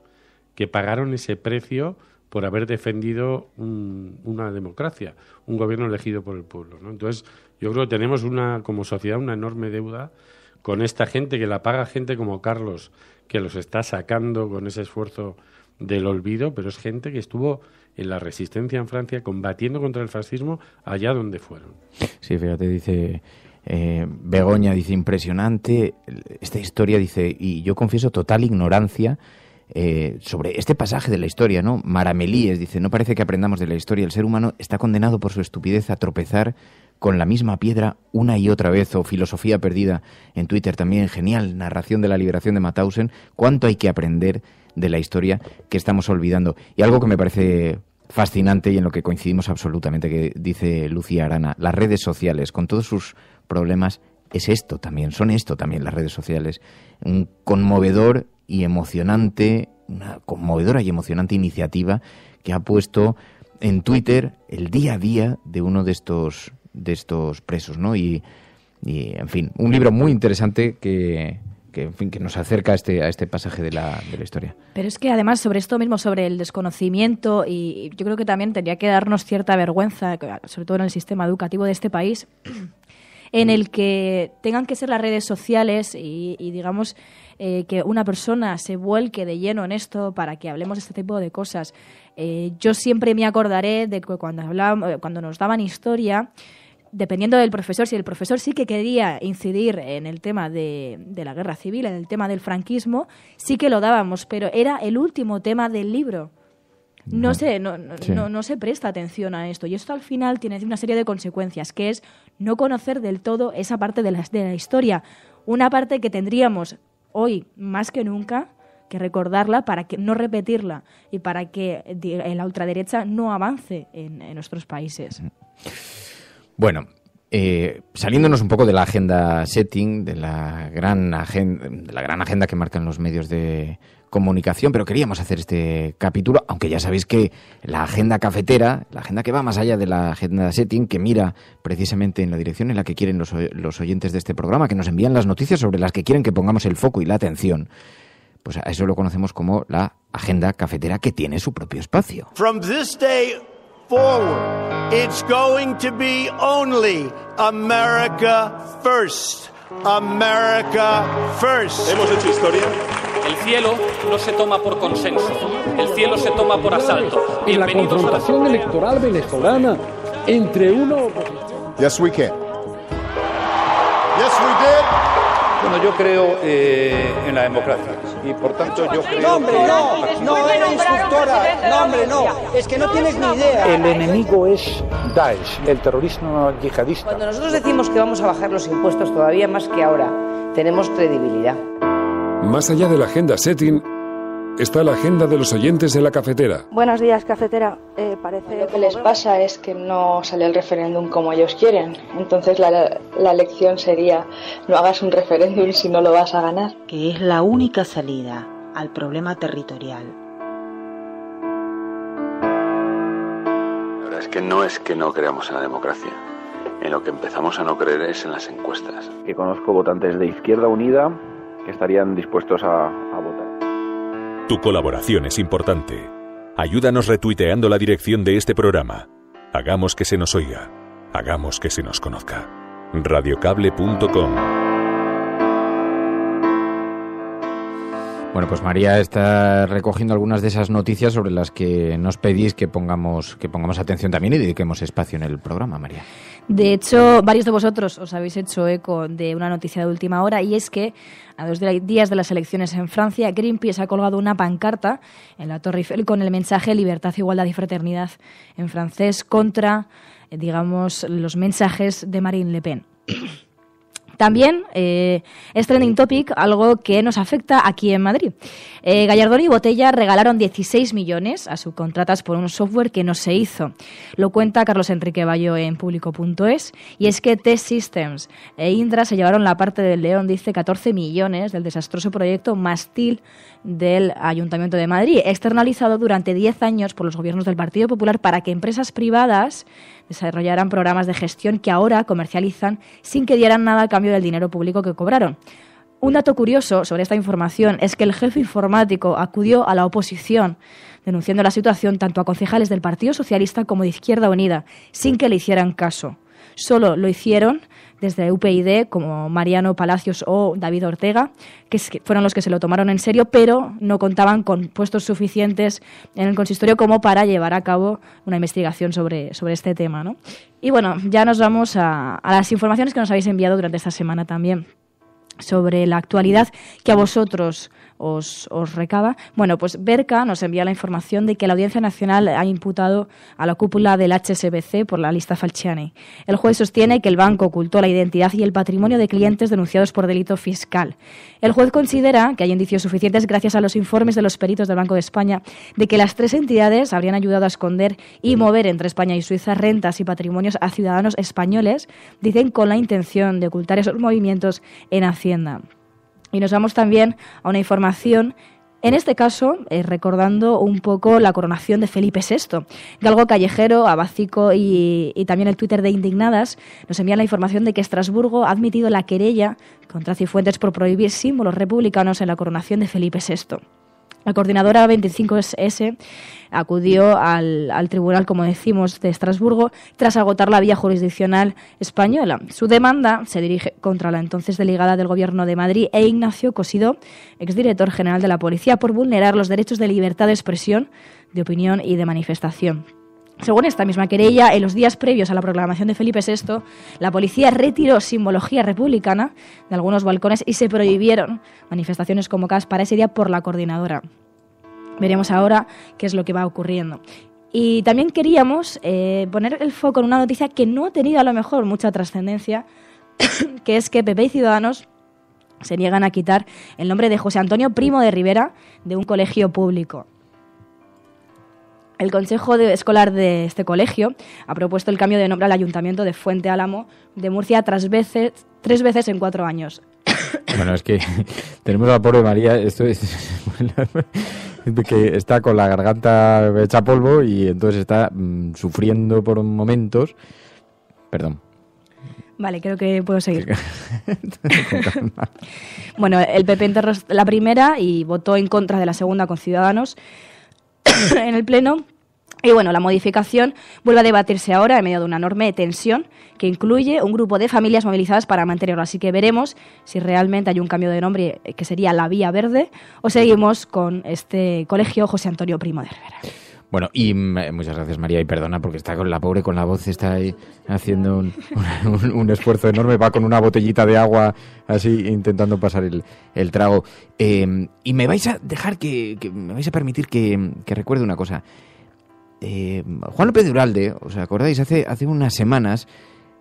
que pagaron ese precio por haber defendido una democracia, un gobierno elegido por el pueblo. Entonces, yo creo que tenemos una, como sociedad una enorme deuda con esta gente que la paga gente como Carlos, que los está sacando con ese esfuerzo del olvido, pero es gente que estuvo en la resistencia en Francia combatiendo contra el fascismo allá donde fueron. Sí, fíjate, dice eh, Begoña dice impresionante esta historia dice y yo confieso total ignorancia eh, sobre este pasaje de la historia, ¿no? Maramelíes dice, no parece que aprendamos de la historia, el ser humano está condenado por su estupidez a tropezar con la misma piedra una y otra vez, o filosofía perdida en Twitter también, genial, narración de la liberación de Matausen. cuánto hay que aprender de la historia que estamos olvidando. Y algo que me parece fascinante y en lo que coincidimos absolutamente, que dice Lucía Arana, las redes sociales, con todos sus problemas, es esto también, son esto también las redes sociales, un conmovedor y emocionante, una conmovedora y emocionante iniciativa que ha puesto en Twitter el día a día de uno de estos, de estos presos, ¿no? Y, y en fin, un libro muy interesante que, que, en fin, que nos acerca a este, a este pasaje de la, de la, historia. Pero es que además sobre esto mismo, sobre el desconocimiento, y yo creo que también tendría que darnos cierta vergüenza, sobre todo en el sistema educativo de este país, en el que tengan que ser las redes sociales y, y digamos, eh, que una persona se vuelque de lleno en esto para que hablemos de este tipo de cosas. Eh, yo siempre me acordaré de que cuando, hablábamos, eh, cuando nos daban historia, dependiendo del profesor, si el profesor sí que quería incidir en el tema de, la guerra civil, en el tema del franquismo, sí que lo dábamos, pero era el último tema del libro. No, se, no, se presta atención a esto y esto al final tiene una serie de consecuencias, que es no conocer del todo esa parte de la historia, una parte que tendríamos hoy más que nunca que recordarla para que no repetirla y para que eh, la ultraderecha no avance en, nuestros países. Bueno, eh, saliéndonos un poco de la agenda setting, de la gran agenda, de la gran agenda que marcan los medios de comunicación, pero queríamos hacer este capítulo, aunque ya sabéis que la agenda cafetera, la agenda que va más allá de la agenda setting, que mira precisamente en la dirección en la que quieren los, los oyentes de este programa, que nos envían las noticias sobre las que quieren que pongamos el foco y la atención, pues a eso lo conocemos como la agenda cafetera que tiene su propio espacio. From this day forward, it's going to be only America first. America first. Hemos hecho historia el cielo no se toma por consenso, el cielo se toma por asalto. Y la confrontación electoral venezolana entre uno. Yes, we can. Yes, we did. Bueno, yo creo eh, en la democracia y por tanto yo creo. No, hombre, no, no instructora. No, hombre, no. Es que no tienes ni idea. El enemigo es Daesh, el terrorismo yihadista. Cuando nosotros decimos que vamos a bajar los impuestos todavía más que ahora, tenemos credibilidad. Más allá de la agenda setting, está la agenda de los oyentes de la cafetera. Buenos días, cafetera. Eh, parece lo que les pasa es que no sale el referéndum como ellos quieren. Entonces la, la lección sería, no hagas un referéndum si no lo vas a ganar. Que es la única salida al problema territorial. La verdad es que no es que no creamos en la democracia. En lo que empezamos a no creer es en las encuestas. Que conozco votantes de Izquierda Unida, estarían dispuestos a, a votar. Tu colaboración es importante. Ayúdanos retuiteando la dirección de este programa. Hagamos que se nos oiga. Hagamos que se nos conozca. Radiocable.com Bueno, pues María está recogiendo algunas de esas noticias sobre las que nos pedís que pongamos, que pongamos atención también y dediquemos espacio en el programa, María. De hecho, varios de vosotros os habéis hecho eco de una noticia de última hora y es que a dos días de las elecciones en Francia, Greenpeace ha colgado una pancarta en la Torre Eiffel con el mensaje Libertad, Igualdad y Fraternidad en francés contra, eh, digamos, los mensajes de Marine Le Pen. También eh, es trending topic algo que nos afecta aquí en Madrid. Eh, Gallardón y Botella regalaron 16 millones a subcontratas por un software que no se hizo. Lo cuenta Carlos Enrique Bayo en público.es. Y es que T-Systems e Indra se llevaron la parte del León, dice 14 millones del desastroso proyecto Mastil del Ayuntamiento de Madrid, externalizado durante 10 años por los gobiernos del Partido Popular para que empresas privadas desarrollaran programas de gestión que ahora comercializan sin que dieran nada a cambio del dinero público que cobraron. Un dato curioso sobre esta información es que el jefe informático acudió a la oposición denunciando la situación tanto a concejales del Partido Socialista como de Izquierda Unida, sin que le hicieran caso. Solo lo hicieron desde UPyD, como Mariano Palacios o David Ortega, que fueron los que se lo tomaron en serio, pero no contaban con puestos suficientes en el consistorio como para llevar a cabo una investigación sobre, sobre este tema. Y bueno, ya nos vamos a, a las informaciones que nos habéis enviado durante esta semana también sobre la actualidad que a vosotros os, recaba. Bueno, pues Berca nos envía la información de que la Audiencia Nacional ha imputado a la cúpula del HSBC por la lista Falciani. El juez sostiene que el banco ocultó la identidad y el patrimonio de clientes denunciados por delito fiscal. El juez considera que hay indicios suficientes, gracias a los informes de los peritos del Banco de España, de que las tres entidades habrían ayudado a esconder y mover entre España y Suiza rentas y patrimonios a ciudadanos españoles, dicen con la intención de ocultar esos movimientos en Hacienda. Y nos vamos también a una información en este caso, eh, recordando un poco la coronación de Felipe VI, Galgo Callejero, Abacico y, y, también el Twitter de Indignadas nos envían la información de que Estrasburgo ha admitido la querella contra Cifuentes por prohibir símbolos republicanos en la coronación de Felipe VI. La coordinadora 25S acudió al, al, tribunal, como decimos, de Estrasburgo tras agotar la vía jurisdiccional española. Su demanda se dirige contra la entonces delegada del Gobierno de Madrid e Ignacio Cosido, exdirector general de la Policía, por vulnerar los derechos de libertad de expresión, de opinión y de manifestación. Según esta misma querella, en los días previos a la proclamación de Felipe VI, la policía retiró simbología republicana de algunos balcones y se prohibieron manifestaciones convocadas para ese día por la coordinadora. Veremos ahora qué es lo que va ocurriendo. Y también queríamos eh, poner el foco en una noticia que no ha tenido a lo mejor mucha trascendencia, que es que PP y Ciudadanos se niegan a quitar el nombre de José Antonio Primo de Rivera de un colegio público. El Consejo Escolar de este colegio ha propuesto el cambio de nombre al Ayuntamiento de Fuente Álamo de Murcia tres veces, tres veces en cuatro años. Bueno, es que tenemos a la pobre María, esto es, que está con la garganta hecha polvo y entonces está mm, sufriendo por momentos. Perdón, Vale, creo que puedo seguir. bueno, el PP enterró la primera y votó en contra de la segunda con Ciudadanos, en el Pleno. Y bueno, la modificación vuelve a debatirse ahora en medio de una enorme tensión que incluye un grupo de familias movilizadas para mantenerlo. Así que veremos si realmente hay un cambio de nombre eh, que sería la Vía Verde o seguimos con este colegio José Antonio Primo de Rivera. Bueno, y muchas gracias María y perdona porque está con la pobre, con la voz, está ahí haciendo un, esfuerzo enorme, va con una botellita de agua así intentando pasar el, trago. Em, y me vais a dejar que, me vais a permitir que, recuerde una cosa. Eh, Juan López de Uralde, ¿os acordáis? Hace, hace unas semanas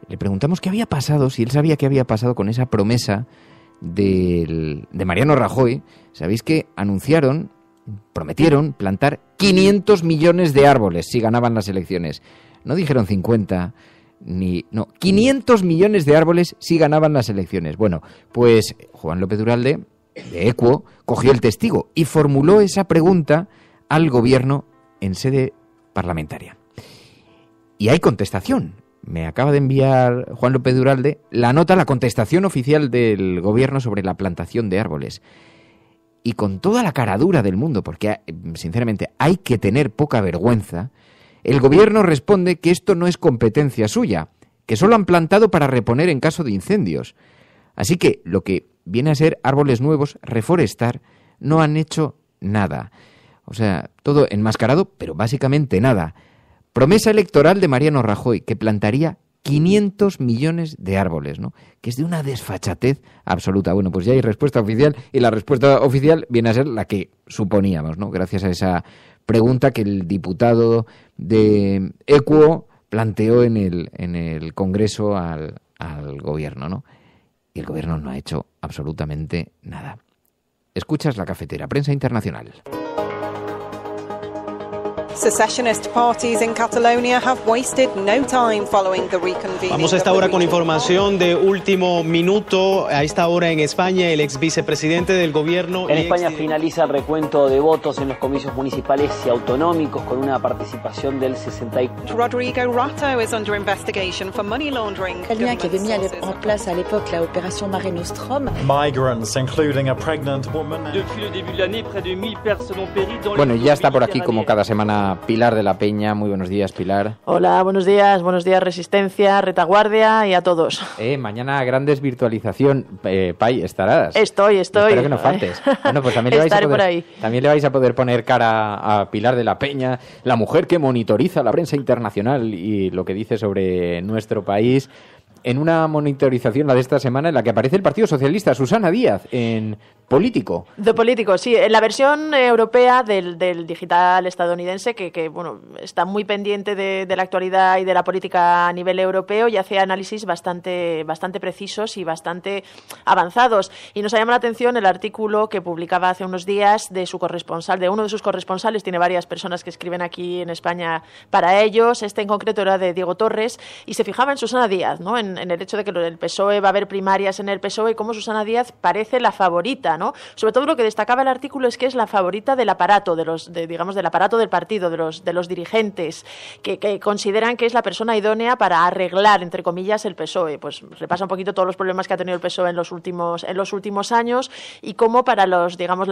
le preguntamos qué había pasado, si él sabía qué había pasado con esa promesa de Mariano Rajoy. Sabéis que anunciaron prometieron plantar 500 millones de árboles si ganaban las elecciones. No dijeron 50 ni no, 500 millones de árboles si ganaban las elecciones. Bueno, pues Juan López Duralde de ECUO, cogió el testigo y formuló esa pregunta al gobierno en sede parlamentaria. Y hay contestación. Me acaba de enviar Juan López Duralde la nota, la contestación oficial del gobierno sobre la plantación de árboles y con toda la caradura del mundo, porque eh, sinceramente hay que tener poca vergüenza, el gobierno responde que esto no es competencia suya, que solo han plantado para reponer en caso de incendios. Así que lo que viene a ser árboles nuevos, reforestar, no han hecho nada. O sea, todo enmascarado, pero básicamente nada. Promesa electoral de Mariano Rajoy, que plantaría 500 millones de árboles, ¿no? Que es de una desfachatez absoluta. Bueno, pues ya hay respuesta oficial y la respuesta oficial viene a ser la que suponíamos, ¿no? Gracias a esa pregunta que el diputado de Ecuo planteó en el, en el Congreso al, al gobierno, ¿no? Y el gobierno no ha hecho absolutamente nada. Escuchas la cafetera, prensa internacional. Vamos a esta hora con información de último minuto. A esta hora en España, el ex vicepresidente del gobierno. En España finaliza el recuento de votos en los comicios municipales y autonómicos con una participación del 64. Rodrigo Rato is under investigation for money laundering. qui que mis en place à l'époque la opération Mare Nostrum. Migrants, including a pregnant woman. Depuis le début de l'année, près de 1000 personnes ont péri dans Bueno, ya está por aquí como cada semana Pilar de la Peña. Muy buenos días, Pilar. Hola, buenos días, buenos días, Resistencia, Retaguardia y a todos. Eh, mañana grandes virtualización. Eh, Pai, estarás. Estoy, estoy. Espero que no faltes. Bueno, pues también le vais a poder poner cara a Pilar de la Peña, la mujer que monitoriza la prensa internacional y lo que dice sobre nuestro país en una monitorización, la de esta semana, en la que aparece el Partido Socialista, Susana Díaz, en Político. De Político, sí. En la versión europea del, del digital estadounidense, que, que, bueno, está muy pendiente de, la actualidad y de la política a nivel europeo y hace análisis bastante, bastante precisos y bastante avanzados. Y nos ha llamado la atención el artículo que publicaba hace unos días de su corresponsal, de uno de sus corresponsales, tiene varias personas que escriben aquí en España para ellos. Este en concreto era de Diego Torres y se fijaba en Susana Díaz, ¿no? En, en, el hecho de que el PSOE va a haber primarias en el PSOE y cómo Susana Díaz parece la favorita, ¿no? Sobre todo lo que destacaba el artículo es que es la favorita del aparato, de los, digamos, del aparato del partido, de los, de los dirigentes, que, consideran que es la persona idónea para arreglar, entre comillas, el PSOE. Pues repasa un poquito todos los problemas que ha tenido el PSOE en los últimos, en los últimos años y cómo para los, digamos,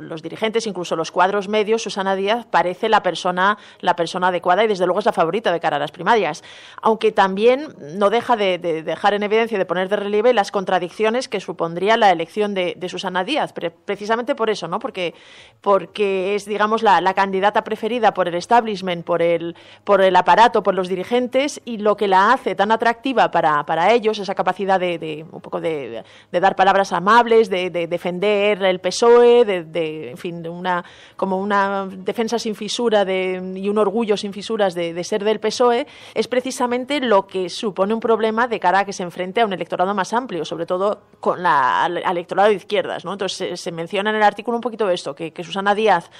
los dirigentes, incluso los cuadros medios, Susana Díaz parece la persona, la persona adecuada y desde luego es la favorita de cara a las primarias. Aunque también no deja de, de, dejar en evidencia, de poner de relieve las contradicciones que supondría la elección de, Susana Díaz, precisamente por eso, ¿no? Porque, porque es, digamos, la, candidata preferida por el establishment, por el, por el aparato, por los dirigentes, y lo que la hace tan atractiva para, ellos, esa capacidad de, un poco de, dar palabras amables, de, defender el PSOE, de, en fin, una, como una defensa sin fisura de, y un orgullo sin fisuras de ser del PSOE, es precisamente lo que supone un problema de cara a que se enfrente a un electorado más amplio, sobre todo con la, electorado de izquierdas. Entonces se, menciona en el artículo un poquito esto, que, Susana Díaz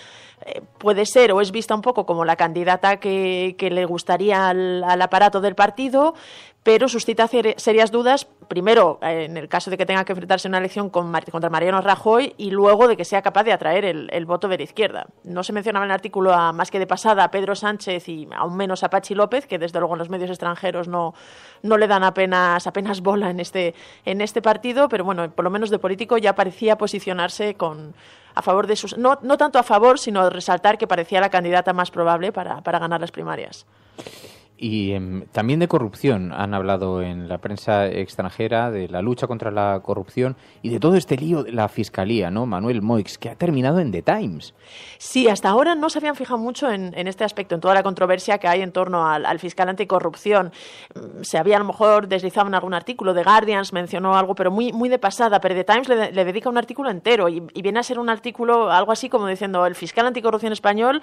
eh, puede ser o es vista un poco como la candidata que, le gustaría al aparato del partido, pero suscita serias dudas, primero, eh, en el caso de que tenga que enfrentarse a una elección con, contra Mariano Rajoy y luego de que sea capaz de atraer el, voto de la izquierda. No se mencionaba en el artículo, a, más que de pasada, a Pedro Sánchez y aún menos a Pachi López, que desde luego en los medios extranjeros no, no le dan apenas, apenas bola en este, en este partido, pero bueno, por lo menos de político ya parecía posicionarse con a favor de sus. No, no tanto a favor, sino resaltar que parecía la candidata más probable para, para ganar las primarias. Y em, también de corrupción han hablado en la prensa extranjera, de la lucha contra la corrupción y de todo este lío de la fiscalía, ¿no? Manuel Moix, que ha terminado en The Times. Sí, hasta ahora no se habían fijado mucho en, este aspecto, en toda la controversia que hay en torno al, fiscal anticorrupción. Mm, se había a lo mejor deslizado en algún artículo, The Guardians mencionó algo, pero muy, muy de pasada, pero The Times le, dedica un artículo entero y, viene a ser un artículo algo así como diciendo el fiscal anticorrupción español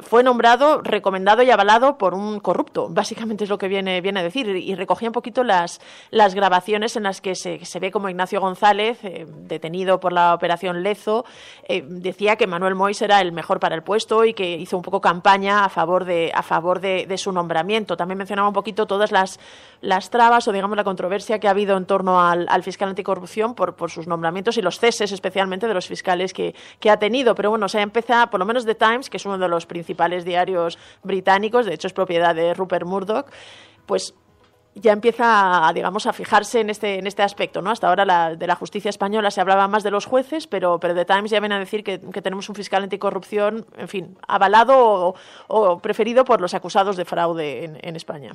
fue nombrado, recomendado y avalado por un corrupto básicamente es lo que viene, viene a decir. Y recogía un poquito las, las grabaciones en las que se, ve como Ignacio González, eh, detenido por la operación Lezo, eh, decía que Manuel Mois era el mejor para el puesto y que hizo un poco campaña a favor de, a favor de, su nombramiento. También mencionaba un poquito todas las, las trabas o, digamos, la controversia que ha habido en torno al, fiscal anticorrupción por, por sus nombramientos y los ceses, especialmente de los fiscales que, ha tenido. Pero bueno, se empieza, por lo menos The Times, que es uno de los principales diarios británicos, de hecho es propiedad de Rupert Murdoch, pues ya empieza, a, digamos, a fijarse en este, en este aspecto, ¿no? Hasta ahora de la justicia española se hablaba más de los jueces, pero, pero The Times ya ven a decir que, tenemos un fiscal anticorrupción, en fin, avalado o, preferido por los acusados de fraude en, en, España.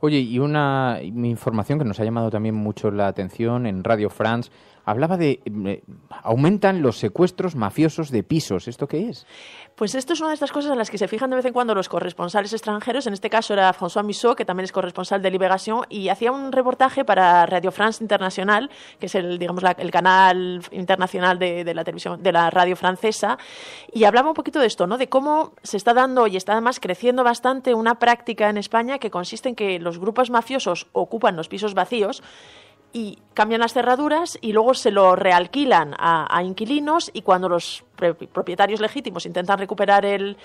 Oye, y una información que nos ha llamado también mucho la atención en Radio France, hablaba de mm, eh, aumentan los secuestros mafiosos de pisos. ¿Esto qué es? Pues esto es una de estas cosas en las que se fijan de vez en cuando los corresponsales extranjeros. En este caso era François Missot, que también es corresponsal de Liberación, y hacía un reportaje para Radio France Internacional, que es el, digamos, el canal internacional de, la televisión, de la radio francesa, y hablaba un poquito de esto, ¿no? De cómo se está dando y está además creciendo bastante una práctica en España que consiste en que los grupos mafiosos ocupan los pisos vacíos y cambian las cerraduras y luego se lo realquilan a, a inquilinos y cuando los propietarios legítimos intentan recuperar el,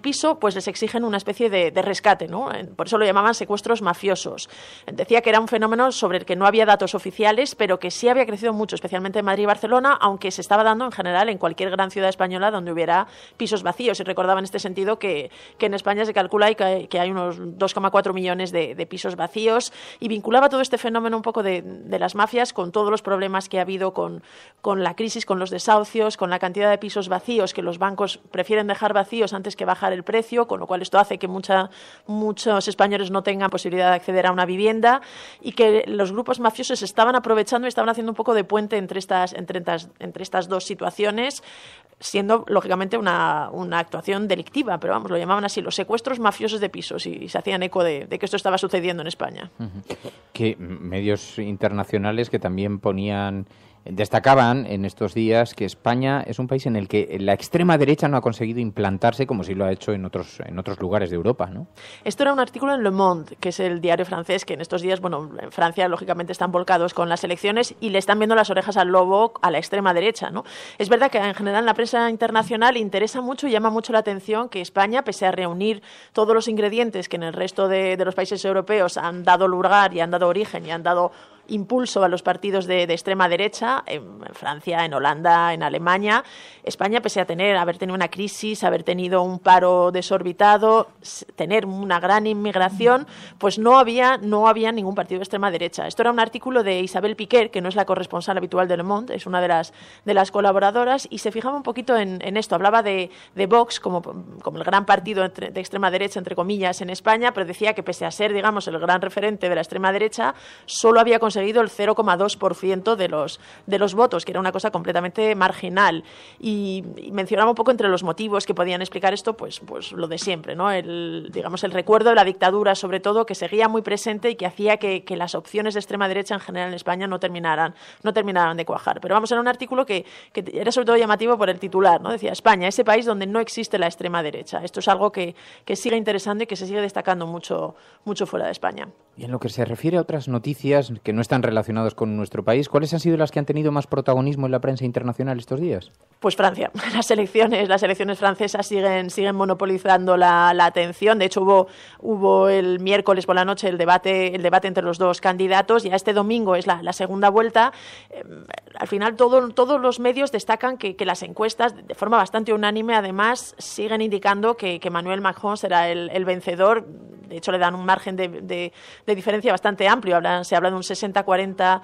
piso, pues les exigen una especie de, rescate, ¿no? Por eso lo llamaban secuestros mafiosos. Decía que era un fenómeno sobre el que no había datos oficiales, pero que sí había crecido mucho, especialmente en Madrid y Barcelona, aunque se estaba dando en general en cualquier gran ciudad española donde hubiera pisos vacíos. Y recordaba en este sentido que, en España se calcula y que, hay unos 2,4 millones de, pisos vacíos y vinculaba todo este fenómeno un poco de, de las mafias con todos los problemas que ha habido con, con la crisis, con los desahucios, con la cantidad de pisos vacíos que los bancos prefieren dejar vacíos antes que bajar el precio, con lo cual esto hace que muchos españoles no tengan posibilidad de acceder a una vivienda y que los grupos mafiosos estaban aprovechando y estaban haciendo un poco de puente entre estas, entre, estas dos situaciones, siendo lógicamente una, actuación delictiva, pero vamos, lo llamaban así, los secuestros mafiosos de pisos y, se hacían eco de, que esto estaba sucediendo en España. Que medios internacionales que también ponían Destacaban en estos días que España es un país en el que la extrema derecha no ha conseguido implantarse como si lo ha hecho en otros, lugares de Europa. ¿no? Esto era un artículo en Le Monde, que es el diario francés, que en estos días, bueno, en Francia lógicamente están volcados con las elecciones y le están viendo las orejas al lobo a la extrema derecha. ¿no? Es verdad que en general en la prensa internacional interesa mucho y llama mucho la atención que España, pese a reunir todos los ingredientes que en el resto de, de los países europeos han dado lugar y han dado origen y han dado impulso a los partidos de, extrema derecha en, Francia, en Holanda, en Alemania. España, pese a tener, haber tenido una crisis, haber tenido un paro desorbitado, tener una gran inmigración, pues no había, no había ningún partido de extrema derecha. Esto era un artículo de Isabel Piquer, que no es la corresponsal habitual de Le Monde, es una de las, de las colaboradoras, y se fijaba un poquito en, esto. Hablaba de, Vox como, como el gran partido de extrema derecha, entre comillas, en España, pero decía que pese a ser, digamos, el gran referente de la extrema derecha, solo había conseguido conseguido el 0,2% de los, de los votos, que era una cosa completamente marginal. Y, mencionaba un poco entre los motivos que podían explicar esto, pues, pues lo de siempre, ¿no? El, digamos, el recuerdo de la dictadura, sobre todo, que seguía muy presente y que hacía que, las opciones de extrema derecha en general en España no terminaran, no terminaran de cuajar. Pero vamos, era un artículo que, era sobre todo llamativo por el titular, ¿no? Decía España, ese país donde no existe la extrema derecha. Esto es algo que, que sigue interesando y que se sigue destacando mucho, mucho fuera de España. Y en lo que se refiere a otras noticias que no están relacionados con nuestro país. ¿Cuáles han sido las que han tenido más protagonismo en la prensa internacional estos días? Pues Francia. Las elecciones, las elecciones francesas siguen, siguen monopolizando la, atención. De hecho, hubo, hubo el miércoles por la noche el debate, el debate entre los dos candidatos. y este domingo es la, segunda vuelta. Em, al final, todos los medios destacan que, las encuestas, de forma bastante unánime, además, siguen indicando que, Manuel Macron será el, vencedor. De hecho, le dan un margen de, diferencia bastante amplio. se habla de un 60 por 40%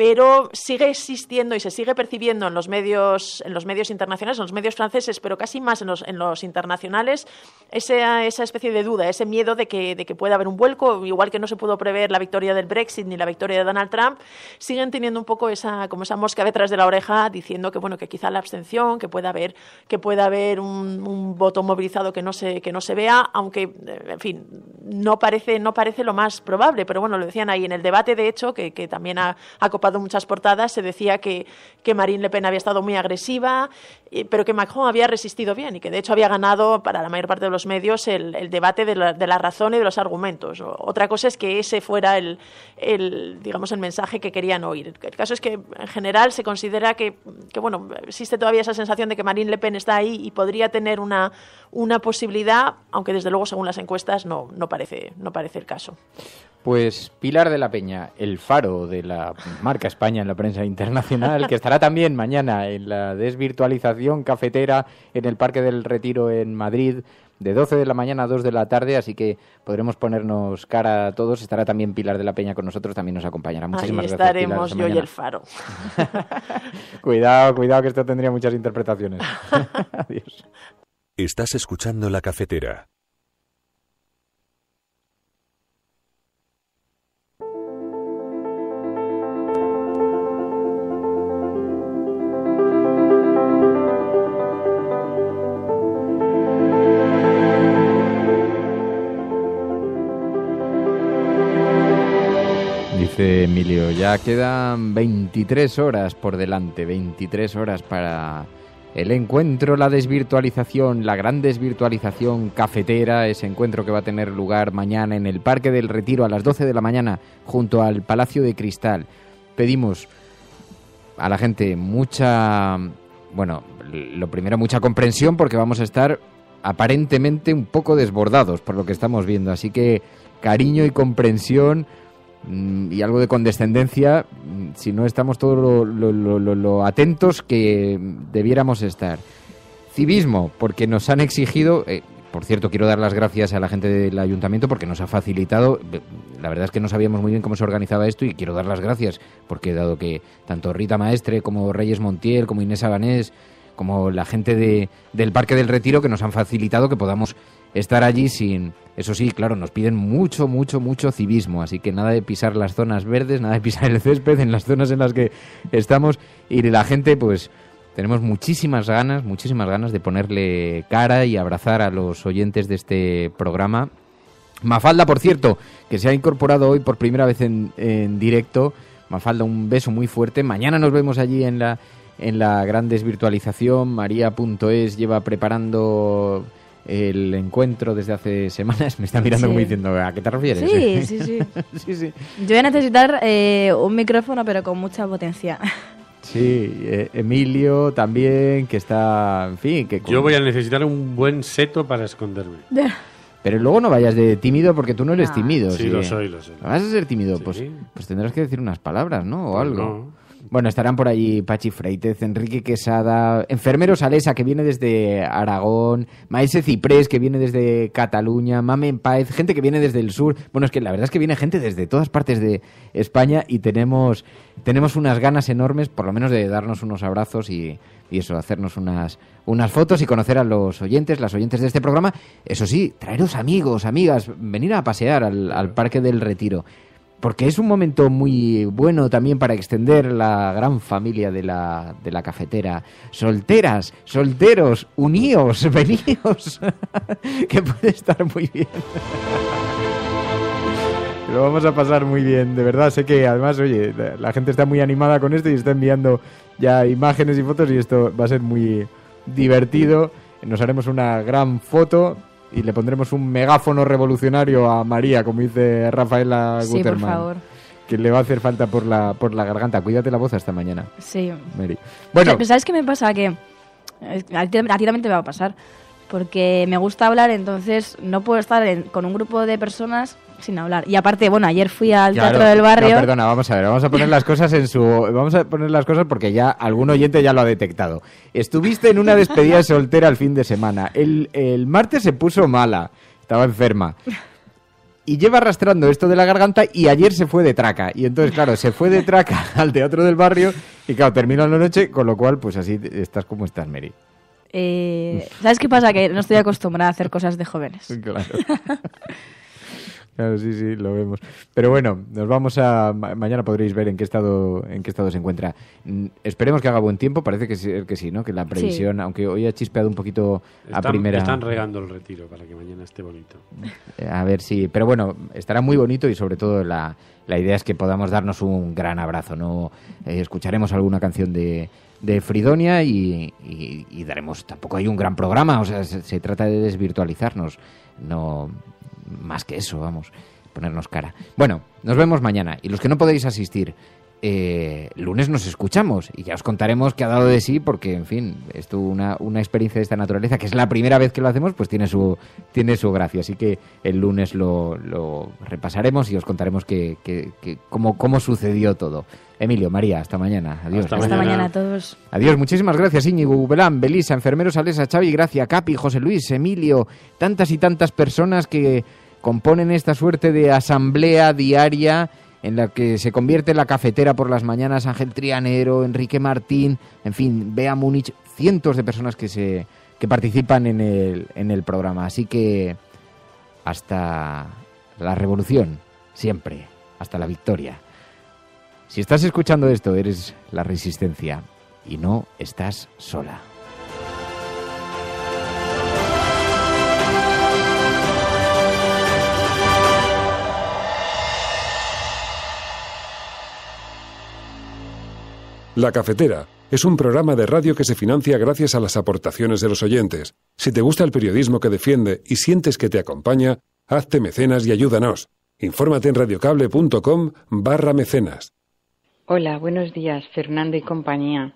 pero sigue existiendo y se sigue percibiendo en los medios, en los medios internacionales, en los medios franceses, pero casi más en los, internacionales, esa, esa especie de duda, ese miedo de que, de que pueda haber un vuelco, igual que no se pudo prever la victoria del Brexit ni la victoria de Donald Trump, siguen teniendo un poco esa, como esa mosca detrás de la oreja diciendo que bueno, que quizá la abstención, que pueda haber, que pueda haber un, voto movilizado que no se, que no se vea, aunque eh, en fin, no parece, no parece lo más probable, pero bueno, lo decían ahí en el debate, de hecho, que, también ha, ha muchas portadas. Se decía que, que Marine Le Pen había estado muy agresiva, pero que Macron había resistido bien y que de hecho había ganado para la mayor parte de los medios el, debate de la, de razón y de los argumentos. Otra cosa es que ese fuera el, digamos, el mensaje que querían oír. El caso es que en general se considera que, bueno, existe todavía esa sensación de que Marine Le Pen está ahí y podría tener una, una posibilidad, aunque desde luego según las encuestas no, no, parece, no parece el caso. Pues Pilar de la Peña, el faro de la marca España en la prensa internacional, que estará también mañana en la desvirtualización Cafetera en el Parque del Retiro en Madrid de 12 de la mañana a 2 de la tarde, así que podremos ponernos cara a todos. Estará también Pilar de la Peña con nosotros, también nos acompañará. Muchísimas Ahí estaremos yo y el faro. cuidado, cuidado, que esto tendría muchas interpretaciones. Adiós. Estás escuchando La Cafetera Emilio. Ya quedan 23 horas por delante, 23 horas para el encuentro, la desvirtualización, la gran desvirtualización cafetera, ese encuentro que va a tener lugar mañana en el Parque del Retiro a las 12 de la mañana junto al Palacio de Cristal. Pedimos a la gente mucha, bueno, lo primero mucha comprensión porque vamos a estar aparentemente un poco desbordados por lo que estamos viendo, así que cariño y comprensión Mm, y algo de condescendencia mm, si no estamos todos lo, atentos que debiéramos estar. Civismo, porque nos han exigido, eh, por cierto, quiero dar las gracias a la gente del ayuntamiento porque nos ha facilitado, eh, la verdad es que no sabíamos muy bien cómo se organizaba esto y quiero dar las gracias porque dado que tanto Rita Maestre como Reyes Montiel, como Inés Abanés, como la gente de, del Parque del Retiro que nos han facilitado que podamos estar allí sin... Eso sí, claro, nos piden mucho, mucho, mucho civismo, así que nada de pisar las zonas verdes, nada de pisar el césped en las zonas en las que estamos y la gente pues tenemos muchísimas ganas, muchísimas ganas de ponerle cara y abrazar a los oyentes de este programa. Mafalda, por cierto, que se ha incorporado hoy por primera vez en, directo. Mafalda, un beso muy fuerte. Mañana nos vemos allí en la, en la gran desvirtualización. María.es lleva preparando el encuentro desde hace semanas. Me está mirando como diciendo, ¿a qué te refieres? Sí, sí, sí. Yo voy a necesitar eh, un micrófono, pero con mucha potencia. Sí, eh, Emilio también, que está, en fin, que... Yo voy a necesitar un buen seto para esconderme. Pero luego no vayas de tímido porque tú no eres ah. tímido. Sí, lo soy, lo soy. ¿Vas a ser tímido? Pues, pues tendrás que decir unas palabras, ¿no? O pues algo. No. Bueno, estarán por allí Pachi Freitez, Enrique Quesada, Enfermeros Salesa que viene desde Aragón, Maese Ciprés, que viene desde Cataluña, Mamen Paez, gente que viene desde el sur. Bueno, es que la verdad es que viene gente desde todas partes de España y tenemos, tenemos unas ganas enormes, por lo menos de darnos unos abrazos y, eso, hacernos unas, unas fotos y conocer a los oyentes, las oyentes de este programa. Eso sí, traeros amigos, amigas, venir a pasear al, al Parque del Retiro porque es un momento muy bueno también para extender la gran familia de la, cafetera. Solteras, solteros, uníos, veníos, que puede estar muy bien. Lo vamos a pasar muy bien, de verdad. Sé que además, oye, la gente está muy animada con esto y está enviando ya imágenes y fotos y esto va a ser muy divertido. Nos haremos una gran foto y le pondremos un megáfono revolucionario a María, como dice Rafaela Guterman. Sí, por favor. Que le va a hacer falta por la, por la garganta. Cuídate la voz hasta mañana. Sí. Mary. Bueno. ¿sabes qué me pasa? Que a ti, también te va a pasar porque me gusta hablar, entonces no puedo estar con un grupo de personas sin hablar. Y aparte, bueno, ayer fui al Teatro del Barrio. No, perdona, vamos a ver, vamos a poner las cosas en su. Vamos a poner las cosas porque ya algún oyente ya lo ha detectado. Estuviste en una despedida soltera el fin de semana. El, martes se puso mala, estaba enferma. Y lleva arrastrando esto de la garganta y ayer se fue de traca. Y entonces, claro, se fue de traca al Teatro del Barrio y, claro, terminó la noche, con lo cual, pues así estás como estás, Mary. Eh, ¿Sabes qué pasa? Que no estoy acostumbrada a hacer cosas de jóvenes. Claro. Claro, sí, sí, lo vemos. Pero bueno, nos vamos a. Mañana podréis ver en qué estado, en qué estado se encuentra. Mm, esperemos que haga buen tiempo, parece que sí, que, sí, ¿no? Que la previsión, aunque hoy ha chispeado un poquito a primera. Están regando el retiro para que mañana esté bonito. Eh, a ver, sí, pero bueno, estará muy bonito y sobre todo la, la idea es que podamos darnos un gran abrazo, ¿no? Eh, escucharemos alguna canción de de Fridonia y, y, daremos, tampoco hay un gran programa, o sea, se trata de desvirtualizarnos, no, más que eso, vamos, ponernos cara. Bueno, nos vemos mañana y los que no podéis asistir, eh, lunes nos escuchamos y ya os contaremos qué ha dado de sí, porque, en fin, esto una, una experiencia de esta naturaleza, que es la primera vez que lo hacemos, pues tiene su, tiene su gracia. Así que el lunes lo, repasaremos y os contaremos que, cómo, sucedió todo. Emilio, María, hasta mañana. Adiós. Hasta, mañana. a todos. Adiós. Muchísimas gracias, Íñigo Belán, Belisa, Enfermeros Alesa, Xavi, Gracia, Capi, José Luis, Emilio, tantas y tantas personas que componen esta suerte de asamblea diaria en la que se convierte la cafetera por las mañanas Ángel Trianero, Enrique Martín, en fin, Bea Múnich, cientos de personas que, se, que participan en el, en el programa. Así que hasta la revolución, siempre, hasta la victoria. Si estás escuchando esto, eres la resistencia y no estás sola. La Cafetera es un programa de radio que se financia gracias a las aportaciones de los oyentes. Si te gusta el periodismo que defiende y sientes que te acompaña, hazte mecenas y ayúdanos. Infórmate en radiocable.com barra mecenas. Hola, buenos días, Fernando y compañía.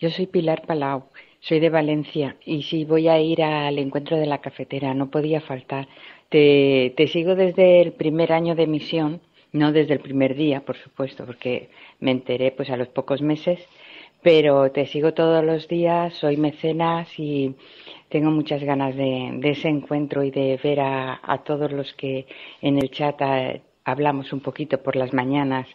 Yo soy Pilar Palau, soy de Valencia y si voy a ir al encuentro de la cafetera, no podía faltar. Te, te sigo desde el primer año de emisión, no desde el primer día, por supuesto, porque me enteré pues a los pocos meses, pero te sigo todos los días, soy mecenas y tengo muchas ganas de, ese encuentro y de ver a, todos los que en el chat ah, hablamos un poquito por las mañanas